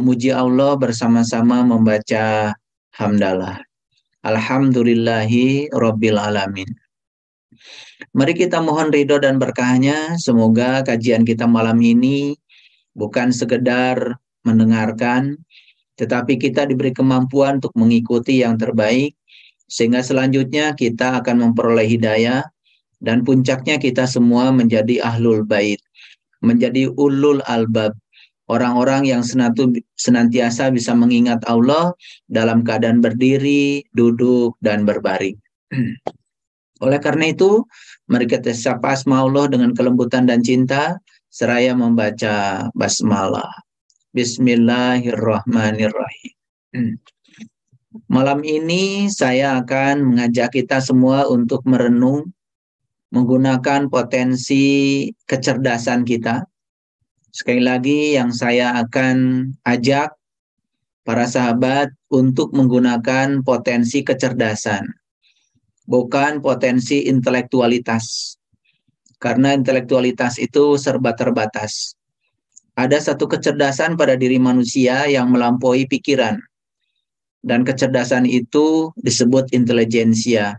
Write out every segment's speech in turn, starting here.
memuji Allah bersama-sama membaca hamdalah. Alhamdulillahi Rabbil Alamin. Mari kita mohon ridho dan berkahnya. Semoga kajian kita malam ini bukan sekedar mendengarkan, tetapi kita diberi kemampuan untuk mengikuti yang terbaik, sehingga selanjutnya kita akan memperoleh hidayah, dan puncaknya kita semua menjadi ahlul bait, menjadi ulul albab, orang-orang yang senantiasa bisa mengingat Allah dalam keadaan berdiri, duduk, dan berbaring. Oleh karena itu, mari kita sapa asma Allah dengan kelembutan dan cinta, seraya membaca basmalah. Bismillahirrahmanirrahim. Malam ini saya akan mengajak kita semua untuk merenung menggunakan potensi kecerdasan kita Sekali lagi yang saya akan ajak para sahabat untuk menggunakan potensi kecerdasan, bukan potensi intelektualitas. Karena intelektualitas itu serba terbatas. Ada satu kecerdasan pada diri manusia yang melampaui pikiran. Dan kecerdasan itu disebut intelijensia.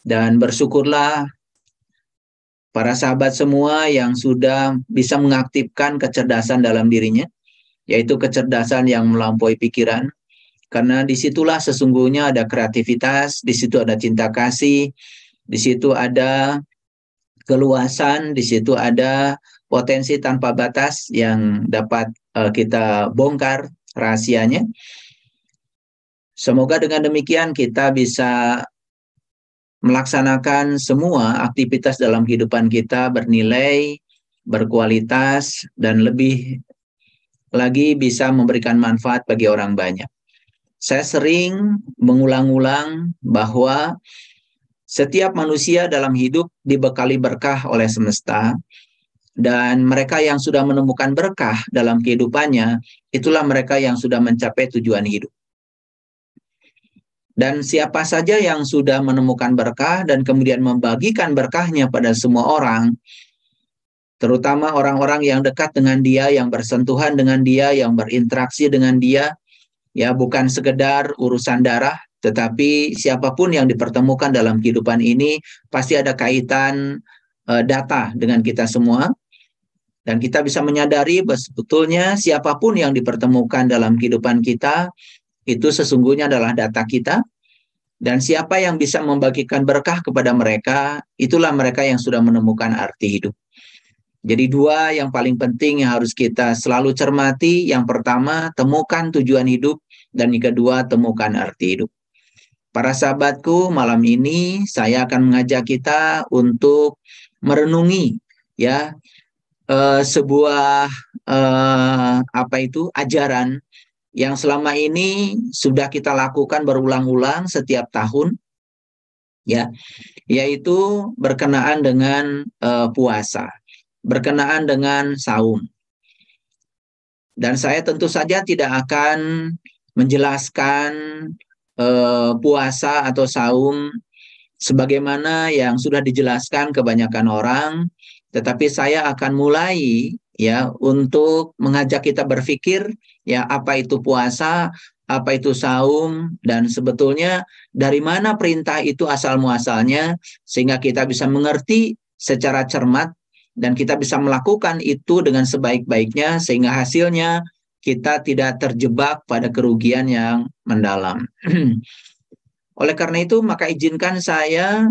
Dan bersyukurlah para sahabat semua yang sudah bisa mengaktifkan kecerdasan dalam dirinya, yaitu kecerdasan yang melampaui pikiran, karena disitulah sesungguhnya ada kreativitas, disitu ada cinta kasih, disitu ada keluasan, disitu ada potensi tanpa batas yang dapat eh, kita bongkar rahasianya. Semoga dengan demikian kita bisa melaksanakan semua aktivitas dalam kehidupan kita bernilai, berkualitas, dan lebih lagi bisa memberikan manfaat bagi orang banyak. Saya sering mengulang-ulang bahwa setiap manusia dalam hidup dibekali berkah oleh semesta, dan mereka yang sudah menemukan berkah dalam kehidupannya, itulah mereka yang sudah mencapai tujuan hidup. Dan siapa saja yang sudah menemukan berkah dan kemudian membagikan berkahnya pada semua orang, terutama orang-orang yang dekat dengan dia, yang bersentuhan dengan dia, yang berinteraksi dengan dia, ya bukan sekedar urusan darah, tetapi siapapun yang dipertemukan dalam kehidupan ini pasti ada kaitan e, data dengan kita semua. Dan kita bisa menyadari sebetulnya siapapun yang dipertemukan dalam kehidupan kita itu sesungguhnya adalah data kita dan siapa yang bisa membagikan berkah kepada mereka itulah mereka yang sudah menemukan arti hidup. Jadi dua yang paling penting yang harus kita selalu cermati. Yang pertama, temukan tujuan hidup dan yang kedua, temukan arti hidup. Para sahabatku, malam ini saya akan mengajak kita untuk merenungi ya uh, sebuah uh, apa itu ajaran yang selama ini sudah kita lakukan berulang-ulang setiap tahun ya yaitu berkenaan dengan uh, puasa berkenaan dengan saum dan saya tentu saja tidak akan menjelaskan uh, puasa atau saum sebagaimana yang sudah dijelaskan kebanyakan orang tetapi saya akan mulai ya untuk mengajak kita berpikir ya apa itu puasa, apa itu saum dan sebetulnya dari mana perintah itu asal muasalnya sehingga kita bisa mengerti secara cermat dan kita bisa melakukan itu dengan sebaik-baiknya sehingga hasilnya kita tidak terjebak pada kerugian yang mendalam. Oleh karena itu maka izinkan saya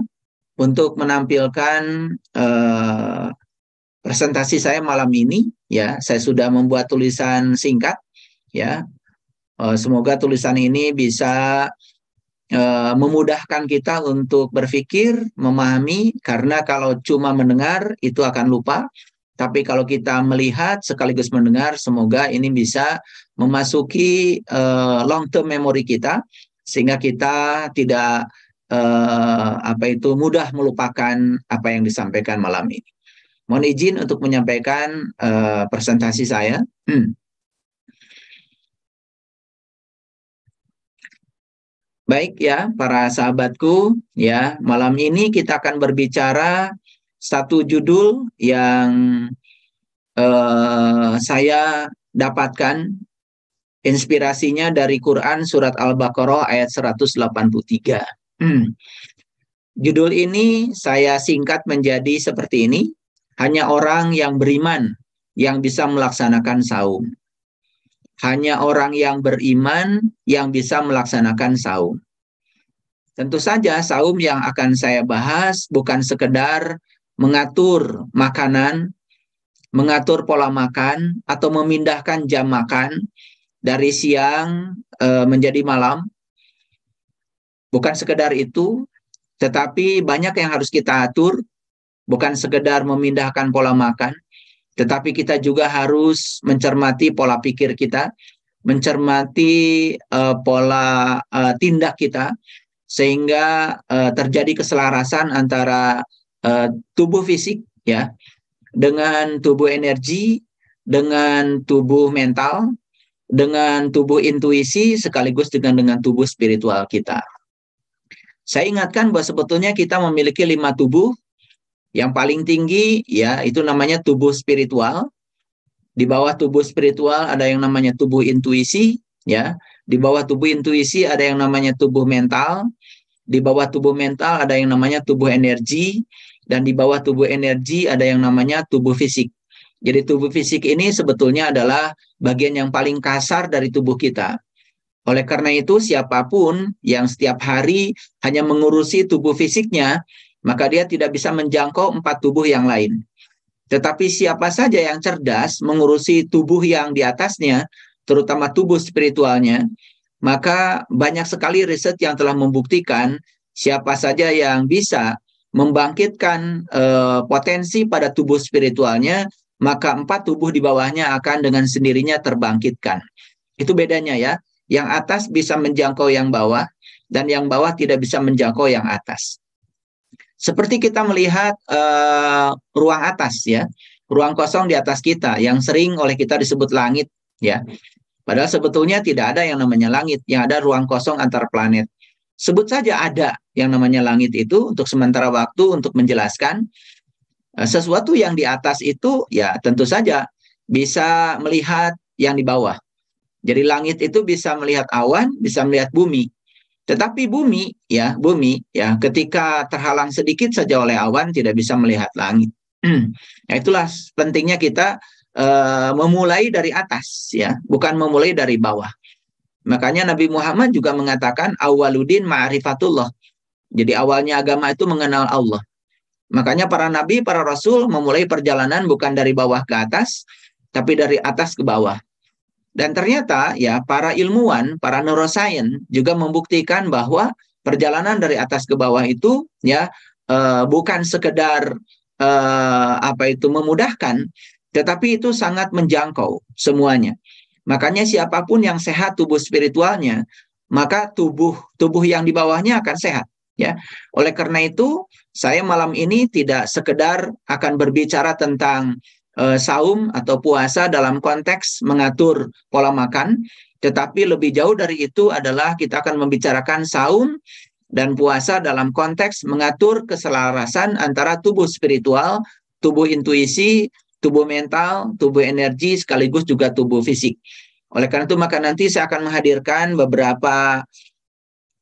untuk menampilkan eh, presentasi saya malam ini ya saya sudah membuat tulisan singkat ya eh, semoga tulisan ini bisa eh, memudahkan kita untuk berpikir, memahami, karena kalau cuma mendengar itu akan lupa. Tapi kalau kita melihat sekaligus mendengar, semoga ini bisa memasuki eh, long term memory kita, sehingga kita tidak apa itu mudah melupakan apa yang disampaikan malam ini. Mohon izin untuk menyampaikan uh, presentasi saya. Hmm. Baik ya, para sahabatku, ya, malam ini kita akan berbicara satu judul yang uh, saya dapatkan inspirasinya dari Quran surat Al-Baqarah ayat 183. Hmm. Judul ini saya singkat menjadi seperti ini. Hanya orang yang beriman yang bisa melaksanakan saum. Hanya orang yang beriman yang bisa melaksanakan saum. Tentu saja saum yang akan saya bahas bukan sekedar mengatur makanan, mengatur pola makan atau memindahkan jam makan dari siang e, menjadi malam. Bukan sekedar itu, tetapi banyak yang harus kita atur bukan sekedar memindahkan pola makan, tetapi kita juga harus mencermati pola pikir kita, mencermati uh, pola uh, tindak kita, sehingga uh, terjadi keselarasan antara uh, tubuh fisik ya dengan tubuh energi, dengan tubuh mental, dengan tubuh intuisi sekaligus dengan dengan tubuh spiritual kita. Saya ingatkan bahwa sebetulnya kita memiliki lima tubuh yang paling tinggi ya itu namanya tubuh spiritual. Di bawah tubuh spiritual ada yang namanya tubuh intuisi ya. Di bawah tubuh intuisi ada yang namanya tubuh mental. Di bawah tubuh mental ada yang namanya tubuh energi dan di bawah tubuh energi ada yang namanya tubuh fisik. Jadi tubuh fisik ini sebetulnya adalah bagian yang paling kasar dari tubuh kita. Oleh karena itu siapapun yang setiap hari hanya mengurusi tubuh fisiknya maka dia tidak bisa menjangkau empat tubuh yang lain. Tetapi siapa saja yang cerdas mengurusi tubuh yang di atasnya, terutama tubuh spiritualnya, maka banyak sekali riset yang telah membuktikan siapa saja yang bisa membangkitkan e, potensi pada tubuh spiritualnya, maka empat tubuh di bawahnya akan dengan sendirinya terbangkitkan. Itu bedanya ya. Yang atas bisa menjangkau yang bawah dan yang bawah tidak bisa menjangkau yang atas. Seperti kita melihat uh, ruang atas ya, ruang kosong di atas kita yang sering oleh kita disebut langit ya. Padahal sebetulnya tidak ada yang namanya langit, yang ada ruang kosong antar planet. Sebut saja ada yang namanya langit itu untuk sementara waktu untuk menjelaskan eh, sesuatu yang di atas itu ya tentu saja bisa melihat yang di bawah. Jadi langit itu bisa melihat awan, bisa melihat bumi. Tetapi bumi ya, bumi ya, ketika terhalang sedikit saja oleh awan tidak bisa melihat langit. nah, itulah pentingnya kita uh, memulai dari atas ya, bukan memulai dari bawah. Makanya Nabi Muhammad juga mengatakan awaludin ma'rifatullah. Jadi awalnya agama itu mengenal Allah. Makanya para nabi, para rasul memulai perjalanan bukan dari bawah ke atas, tapi dari atas ke bawah. Dan ternyata ya para ilmuwan, para neuroscience juga membuktikan bahwa perjalanan dari atas ke bawah itu ya uh, bukan sekedar uh, apa itu memudahkan, tetapi itu sangat menjangkau semuanya. Makanya siapapun yang sehat tubuh spiritualnya, maka tubuh tubuh yang di bawahnya akan sehat ya. Oleh karena itu, saya malam ini tidak sekedar akan berbicara tentang Eh, saum atau puasa dalam konteks mengatur pola makan, tetapi lebih jauh dari itu adalah kita akan membicarakan saum dan puasa dalam konteks mengatur keselarasan antara tubuh spiritual, tubuh intuisi, tubuh mental, tubuh energi sekaligus juga tubuh fisik. Oleh karena itu maka nanti saya akan menghadirkan beberapa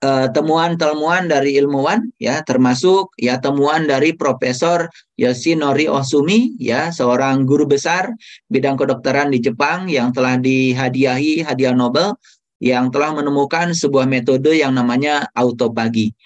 Eh, temuan-temuan dari ilmuwan ya termasuk ya temuan dari Profesor Yoshinori Osumi ya seorang guru besar bidang kedokteran di Jepang yang telah dihadiahi hadiah Nobel yang telah menemukan sebuah metode yang namanya autopagi.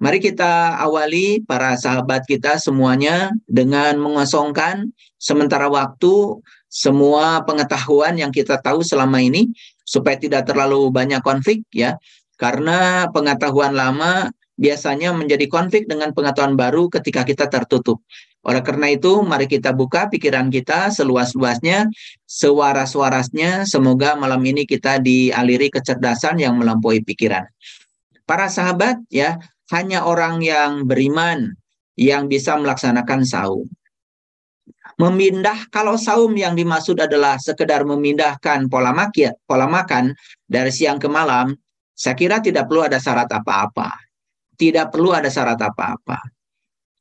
Mari kita awali para sahabat kita semuanya dengan mengosongkan sementara waktu semua pengetahuan yang kita tahu selama ini supaya tidak terlalu banyak konflik ya karena pengetahuan lama biasanya menjadi konflik dengan pengetahuan baru ketika kita tertutup. Oleh karena itu, mari kita buka pikiran kita seluas-luasnya, sewaras-warasnya. Semoga malam ini kita dialiri kecerdasan yang melampaui pikiran. Para sahabat, ya, hanya orang yang beriman yang bisa melaksanakan saum. Memindah kalau saum yang dimaksud adalah sekedar memindahkan pola makan, pola makan dari siang ke malam, saya kira tidak perlu ada syarat apa-apa. Tidak perlu ada syarat apa-apa.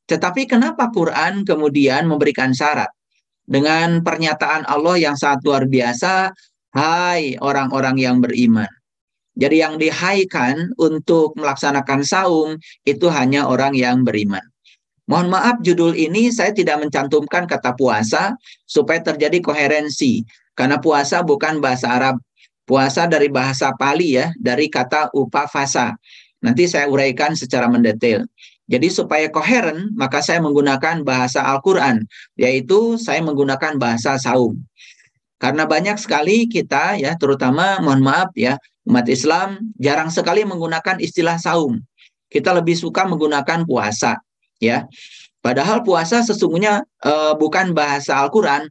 Tetapi kenapa Quran kemudian memberikan syarat? Dengan pernyataan Allah yang sangat luar biasa, hai orang-orang yang beriman. Jadi yang dihaikan untuk melaksanakan saum itu hanya orang yang beriman. Mohon maaf judul ini saya tidak mencantumkan kata puasa supaya terjadi koherensi. Karena puasa bukan bahasa Arab Puasa dari bahasa Pali ya, dari kata upavasa. Nanti saya uraikan secara mendetail. Jadi supaya koheren, maka saya menggunakan bahasa Al-Quran, yaitu saya menggunakan bahasa saum. Karena banyak sekali kita ya, terutama mohon maaf ya, umat Islam jarang sekali menggunakan istilah saum. Kita lebih suka menggunakan puasa ya. Padahal puasa sesungguhnya e, bukan bahasa Al-Quran,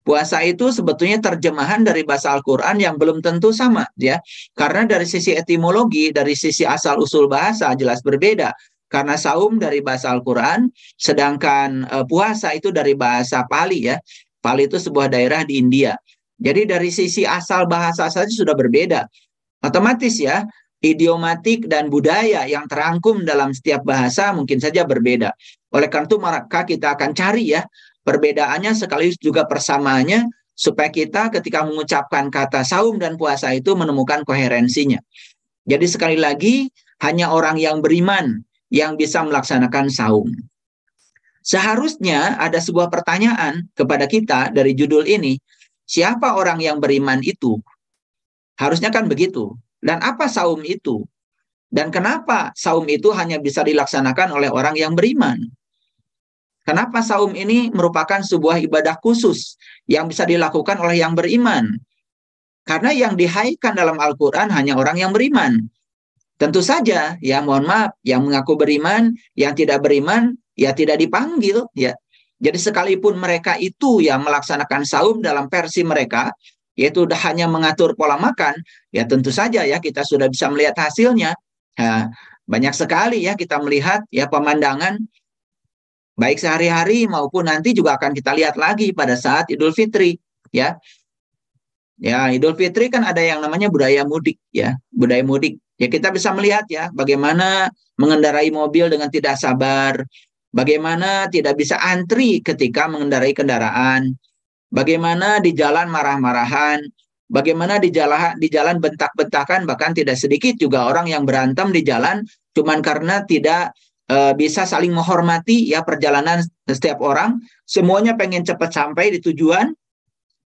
Puasa itu sebetulnya terjemahan dari bahasa Al-Quran yang belum tentu sama, ya. Karena dari sisi etimologi, dari sisi asal usul bahasa jelas berbeda. Karena saum dari bahasa Al-Quran, sedangkan e, puasa itu dari bahasa Pali, ya. Pali itu sebuah daerah di India. Jadi dari sisi asal bahasa saja sudah berbeda. Otomatis ya, idiomatik dan budaya yang terangkum dalam setiap bahasa mungkin saja berbeda. Oleh karena itu maka kita akan cari ya Perbedaannya sekaligus juga persamaannya supaya kita ketika mengucapkan kata saum dan puasa itu menemukan koherensinya. Jadi sekali lagi hanya orang yang beriman yang bisa melaksanakan saum. Seharusnya ada sebuah pertanyaan kepada kita dari judul ini, siapa orang yang beriman itu? Harusnya kan begitu. Dan apa saum itu? Dan kenapa saum itu hanya bisa dilaksanakan oleh orang yang beriman? Kenapa saum ini merupakan sebuah ibadah khusus yang bisa dilakukan oleh yang beriman? Karena yang dihaikan dalam Al-Quran hanya orang yang beriman. Tentu saja, ya mohon maaf, yang mengaku beriman, yang tidak beriman, ya tidak dipanggil. ya. Jadi sekalipun mereka itu yang melaksanakan saum dalam versi mereka, yaitu hanya mengatur pola makan, ya tentu saja ya kita sudah bisa melihat hasilnya. Nah, banyak sekali ya kita melihat ya pemandangan baik sehari-hari maupun nanti juga akan kita lihat lagi pada saat Idul Fitri ya. Ya, Idul Fitri kan ada yang namanya budaya mudik ya, budaya mudik. Ya kita bisa melihat ya bagaimana mengendarai mobil dengan tidak sabar, bagaimana tidak bisa antri ketika mengendarai kendaraan, bagaimana di jalan marah-marahan, bagaimana di jalan di jalan bentak-bentakan bahkan tidak sedikit juga orang yang berantem di jalan cuman karena tidak Eh, bisa saling menghormati ya perjalanan setiap orang. Semuanya pengen cepat sampai di tujuan,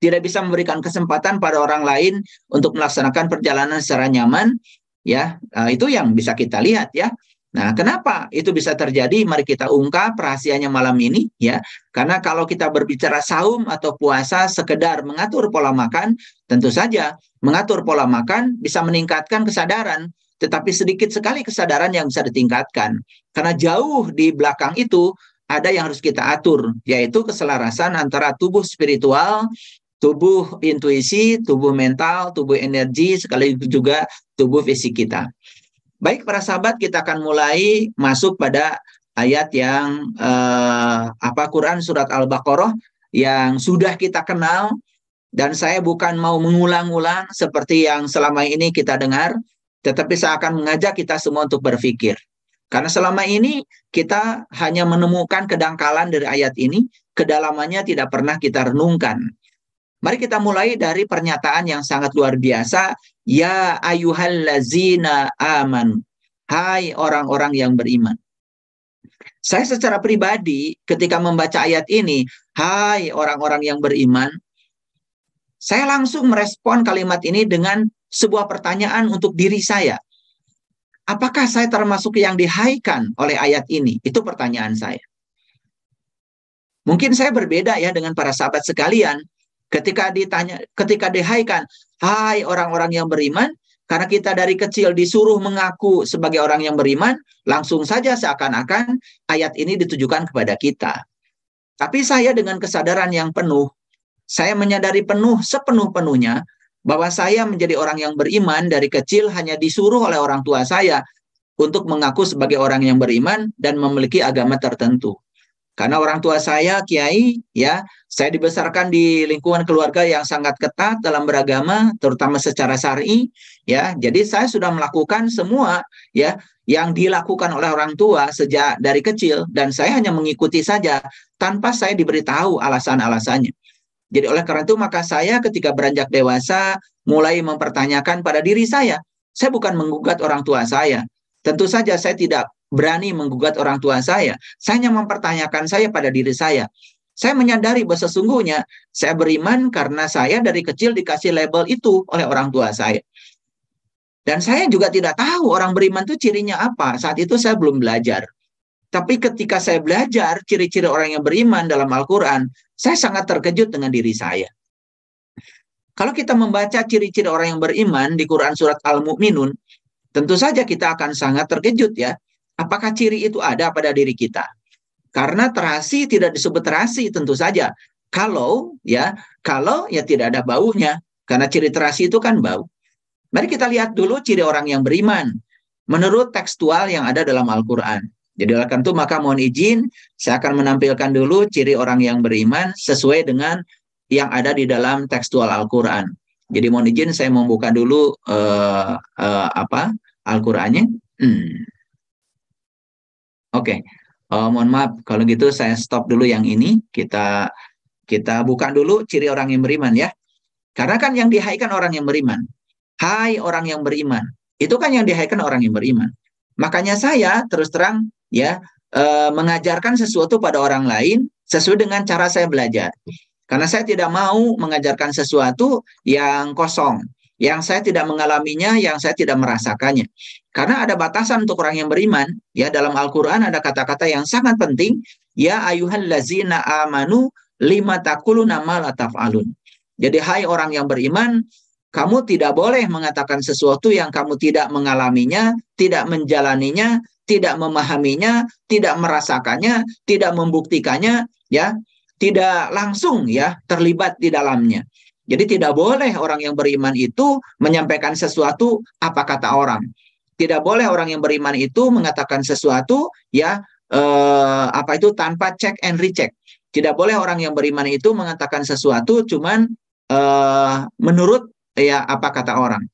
tidak bisa memberikan kesempatan pada orang lain untuk melaksanakan perjalanan secara nyaman, ya eh, itu yang bisa kita lihat ya. Nah, kenapa itu bisa terjadi? Mari kita ungkap rahasianya malam ini ya. Karena kalau kita berbicara saum atau puasa sekedar mengatur pola makan, tentu saja mengatur pola makan bisa meningkatkan kesadaran tetapi sedikit sekali kesadaran yang bisa ditingkatkan. Karena jauh di belakang itu ada yang harus kita atur, yaitu keselarasan antara tubuh spiritual, tubuh intuisi, tubuh mental, tubuh energi, sekali juga tubuh fisik kita. Baik para sahabat, kita akan mulai masuk pada ayat yang eh, apa Quran surat Al-Baqarah yang sudah kita kenal dan saya bukan mau mengulang-ulang seperti yang selama ini kita dengar tetapi saya akan mengajak kita semua untuk berpikir. Karena selama ini kita hanya menemukan kedangkalan dari ayat ini, kedalamannya tidak pernah kita renungkan. Mari kita mulai dari pernyataan yang sangat luar biasa, ya ayyuhallazina aman. Hai orang-orang yang beriman. Saya secara pribadi ketika membaca ayat ini, hai orang-orang yang beriman, saya langsung merespon kalimat ini dengan sebuah pertanyaan untuk diri saya. Apakah saya termasuk yang dihaikan oleh ayat ini? Itu pertanyaan saya. Mungkin saya berbeda ya dengan para sahabat sekalian ketika ditanya ketika dihaikan, "Hai orang-orang yang beriman, karena kita dari kecil disuruh mengaku sebagai orang yang beriman, langsung saja seakan-akan ayat ini ditujukan kepada kita. Tapi saya dengan kesadaran yang penuh, saya menyadari penuh sepenuh-penuhnya bahwa saya menjadi orang yang beriman dari kecil hanya disuruh oleh orang tua saya untuk mengaku sebagai orang yang beriman dan memiliki agama tertentu. Karena orang tua saya kiai ya, saya dibesarkan di lingkungan keluarga yang sangat ketat dalam beragama terutama secara syar'i ya. Jadi saya sudah melakukan semua ya yang dilakukan oleh orang tua sejak dari kecil dan saya hanya mengikuti saja tanpa saya diberitahu alasan-alasannya. Jadi oleh karena itu maka saya ketika beranjak dewasa mulai mempertanyakan pada diri saya. Saya bukan menggugat orang tua saya. Tentu saja saya tidak berani menggugat orang tua saya. Saya hanya mempertanyakan saya pada diri saya. Saya menyadari bahwa sesungguhnya saya beriman karena saya dari kecil dikasih label itu oleh orang tua saya. Dan saya juga tidak tahu orang beriman itu cirinya apa. Saat itu saya belum belajar. Tapi ketika saya belajar ciri-ciri orang yang beriman dalam Al-Quran, saya sangat terkejut dengan diri saya. Kalau kita membaca ciri-ciri orang yang beriman di Quran Surat Al-Mu'minun, tentu saja kita akan sangat terkejut ya. Apakah ciri itu ada pada diri kita? Karena terasi tidak disebut terasi tentu saja. Kalau ya, kalau ya tidak ada baunya. Karena ciri terasi itu kan bau. Mari kita lihat dulu ciri orang yang beriman menurut tekstual yang ada dalam Al-Quran. Jadi oleh karena itu maka mohon izin saya akan menampilkan dulu ciri orang yang beriman sesuai dengan yang ada di dalam tekstual Al-Qur'an. Jadi mohon izin saya membuka dulu uh, uh, apa Al-Qur'annya. Hmm. Oke. Okay. Uh, eh, mohon maaf kalau gitu saya stop dulu yang ini. Kita kita buka dulu ciri orang yang beriman ya. Karena kan yang dihaikan orang yang beriman. Hai orang yang beriman. Itu kan yang dihaikan orang yang beriman. Makanya saya terus terang ya e, mengajarkan sesuatu pada orang lain sesuai dengan cara saya belajar. Karena saya tidak mau mengajarkan sesuatu yang kosong, yang saya tidak mengalaminya, yang saya tidak merasakannya. Karena ada batasan untuk orang yang beriman, ya dalam Al-Qur'an ada kata-kata yang sangat penting, ya ayuhan lazina amanu lima takulu nama lataf alun. Jadi hai orang yang beriman, kamu tidak boleh mengatakan sesuatu yang kamu tidak mengalaminya, tidak menjalaninya, tidak memahaminya, tidak merasakannya, tidak membuktikannya, ya, tidak langsung ya terlibat di dalamnya. Jadi tidak boleh orang yang beriman itu menyampaikan sesuatu apa kata orang. Tidak boleh orang yang beriman itu mengatakan sesuatu ya eh, apa itu tanpa check and recheck. Tidak boleh orang yang beriman itu mengatakan sesuatu cuman eh, menurut ya apa kata orang.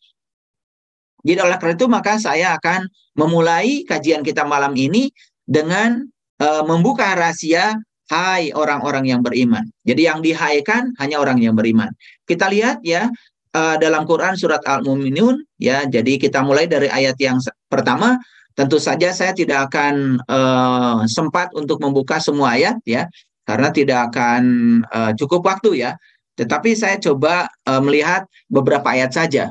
Jadi oleh karena itu maka saya akan memulai kajian kita malam ini dengan e, membuka rahasia hai orang-orang yang beriman. Jadi yang dihaikan hanya orang yang beriman. Kita lihat ya e, dalam Quran surat Al-Muminun ya. Jadi kita mulai dari ayat yang pertama. Tentu saja saya tidak akan e, sempat untuk membuka semua ayat ya karena tidak akan cukup waktu ya. Tetapi saya coba uh, melihat beberapa ayat saja.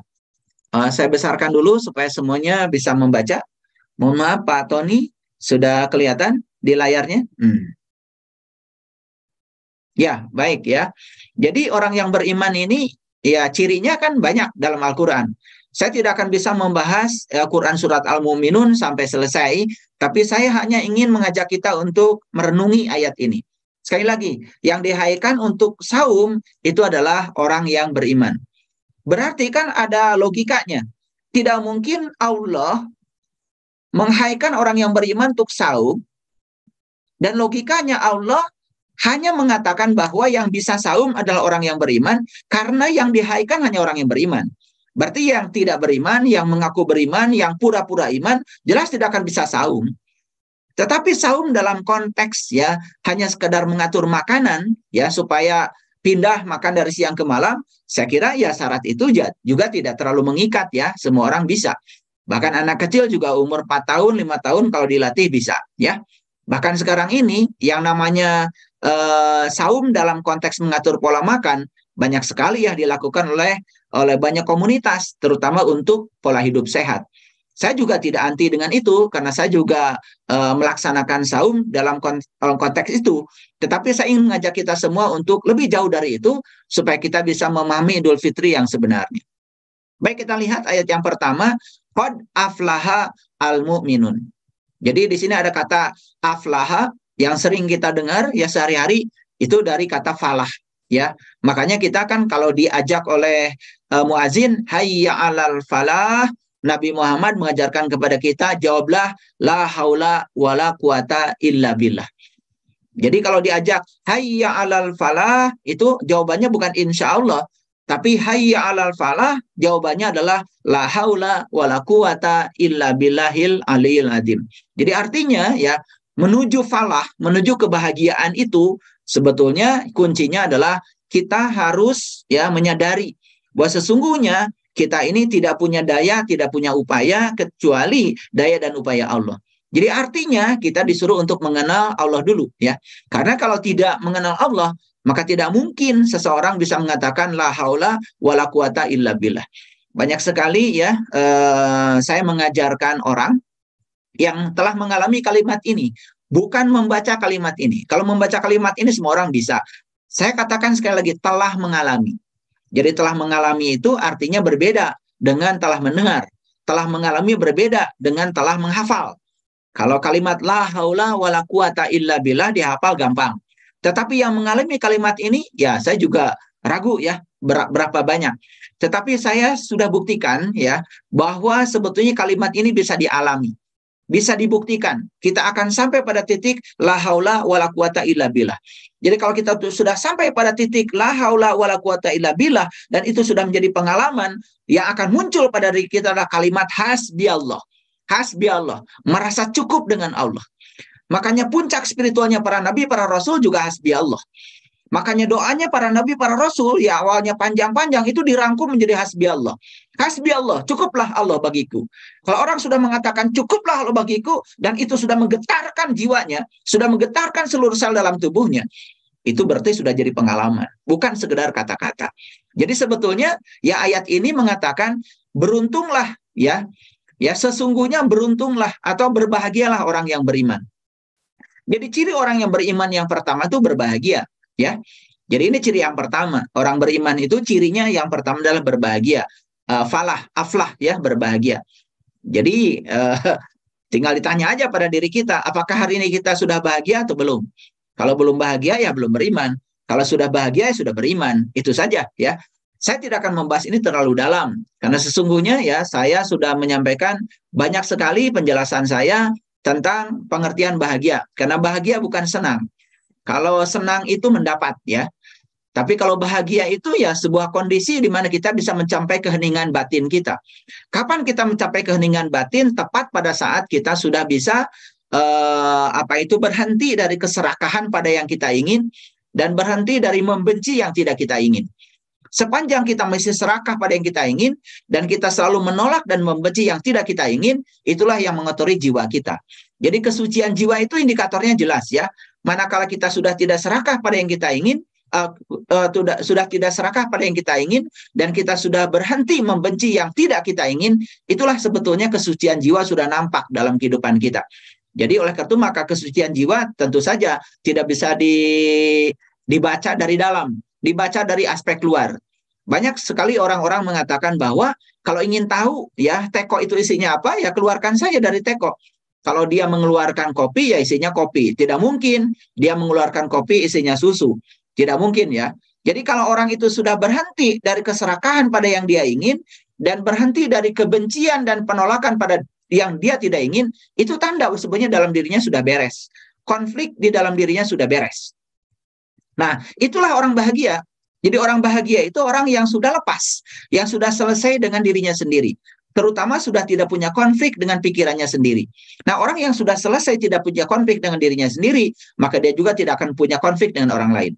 Uh, saya besarkan dulu supaya semuanya bisa membaca. Mohon maaf Pak Tony, sudah kelihatan di layarnya? Hmm. Ya, baik ya. Jadi orang yang beriman ini ya cirinya kan banyak dalam Al-Qur'an. Saya tidak akan bisa membahas al eh, Quran surat Al-Muminun sampai selesai, tapi saya hanya ingin mengajak kita untuk merenungi ayat ini. Sekali lagi, yang dihaikan untuk saum itu adalah orang yang beriman. Berarti kan ada logikanya. Tidak mungkin Allah menghaikan orang yang beriman untuk saum. Dan logikanya Allah hanya mengatakan bahwa yang bisa saum adalah orang yang beriman karena yang dihaikan hanya orang yang beriman. Berarti yang tidak beriman, yang mengaku beriman, yang pura-pura iman, jelas tidak akan bisa saum. Tetapi saum dalam konteks ya hanya sekedar mengatur makanan ya supaya pindah makan dari siang ke malam, saya kira ya syarat itu juga tidak terlalu mengikat ya, semua orang bisa. Bahkan anak kecil juga umur 4 tahun, 5 tahun kalau dilatih bisa ya. Bahkan sekarang ini yang namanya eh, saum dalam konteks mengatur pola makan banyak sekali ya dilakukan oleh oleh banyak komunitas terutama untuk pola hidup sehat. Saya juga tidak anti dengan itu karena saya juga e, melaksanakan saum dalam konteks itu. Tetapi saya ingin mengajak kita semua untuk lebih jauh dari itu supaya kita bisa memahami Idul Fitri yang sebenarnya. Baik kita lihat ayat yang pertama, qad aflaha al-mu'minun. Jadi di sini ada kata aflaha yang sering kita dengar ya sehari-hari itu dari kata falah ya. Makanya kita kan kalau diajak oleh e, eh, muazin hayya alal falah Nabi Muhammad mengajarkan kepada kita, jawablah, la haula wala quwata illa billah. Jadi kalau diajak, hayya alal falah, itu jawabannya bukan insya Allah. Tapi hayya alal falah, jawabannya adalah la haula wala quwata illa billahil aliyil adim. Jadi artinya ya, menuju falah, menuju kebahagiaan itu sebetulnya kuncinya adalah kita harus ya menyadari bahwa sesungguhnya kita ini tidak punya daya, tidak punya upaya kecuali daya dan upaya Allah. Jadi artinya kita disuruh untuk mengenal Allah dulu ya. Karena kalau tidak mengenal Allah, maka tidak mungkin seseorang bisa mengatakan la haula wala quwata illa billah. Banyak sekali ya uh, saya mengajarkan orang yang telah mengalami kalimat ini, bukan membaca kalimat ini. Kalau membaca kalimat ini semua orang bisa. Saya katakan sekali lagi telah mengalami. Jadi telah mengalami itu artinya berbeda dengan telah mendengar. Telah mengalami berbeda dengan telah menghafal. Kalau kalimat la haula wala quwata illa billah dihafal gampang. Tetapi yang mengalami kalimat ini ya saya juga ragu ya berapa banyak. Tetapi saya sudah buktikan ya bahwa sebetulnya kalimat ini bisa dialami bisa dibuktikan. Kita akan sampai pada titik la haula wala quwata illa billah. Jadi kalau kita sudah sampai pada titik la haula wala quwata illa billah dan itu sudah menjadi pengalaman yang akan muncul pada diri kita adalah kalimat hasbi Allah. Hasbi Allah, merasa cukup dengan Allah. Makanya puncak spiritualnya para nabi, para rasul juga hasbi Allah. Makanya doanya para nabi, para rasul ya awalnya panjang-panjang itu dirangkum menjadi hasbi Allah. Hasbi Allah, cukuplah Allah bagiku. Kalau orang sudah mengatakan cukuplah Allah bagiku dan itu sudah menggetarkan jiwanya, sudah menggetarkan seluruh sel dalam tubuhnya, itu berarti sudah jadi pengalaman, bukan sekedar kata-kata. Jadi sebetulnya ya ayat ini mengatakan beruntunglah ya, ya sesungguhnya beruntunglah atau berbahagialah orang yang beriman. Jadi ciri orang yang beriman yang pertama itu berbahagia ya. Jadi ini ciri yang pertama. Orang beriman itu cirinya yang pertama adalah berbahagia. Uh, falah, aflah ya, berbahagia. Jadi uh, tinggal ditanya aja pada diri kita, apakah hari ini kita sudah bahagia atau belum? Kalau belum bahagia ya belum beriman. Kalau sudah bahagia ya sudah beriman. Itu saja ya. Saya tidak akan membahas ini terlalu dalam karena sesungguhnya ya saya sudah menyampaikan banyak sekali penjelasan saya tentang pengertian bahagia. Karena bahagia bukan senang. Kalau senang itu mendapat ya. Tapi kalau bahagia itu ya sebuah kondisi di mana kita bisa mencapai keheningan batin kita. Kapan kita mencapai keheningan batin? Tepat pada saat kita sudah bisa eh, apa itu berhenti dari keserakahan pada yang kita ingin dan berhenti dari membenci yang tidak kita ingin. Sepanjang kita masih serakah pada yang kita ingin dan kita selalu menolak dan membenci yang tidak kita ingin, itulah yang mengotori jiwa kita. Jadi kesucian jiwa itu indikatornya jelas ya manakala kita sudah tidak serakah pada yang kita ingin, uh, uh, sudah, tidak serakah pada yang kita ingin, dan kita sudah berhenti membenci yang tidak kita ingin, itulah sebetulnya kesucian jiwa sudah nampak dalam kehidupan kita. Jadi oleh karena itu maka kesucian jiwa tentu saja tidak bisa di, dibaca dari dalam, dibaca dari aspek luar. Banyak sekali orang-orang mengatakan bahwa kalau ingin tahu ya teko itu isinya apa ya keluarkan saja dari teko. Kalau dia mengeluarkan kopi, ya isinya kopi. Tidak mungkin dia mengeluarkan kopi, isinya susu. Tidak mungkin ya. Jadi kalau orang itu sudah berhenti dari keserakahan pada yang dia ingin, dan berhenti dari kebencian dan penolakan pada yang dia tidak ingin, itu tanda sebenarnya dalam dirinya sudah beres. Konflik di dalam dirinya sudah beres. Nah, itulah orang bahagia. Jadi orang bahagia itu orang yang sudah lepas, yang sudah selesai dengan dirinya sendiri terutama sudah tidak punya konflik dengan pikirannya sendiri. Nah, orang yang sudah selesai tidak punya konflik dengan dirinya sendiri, maka dia juga tidak akan punya konflik dengan orang lain.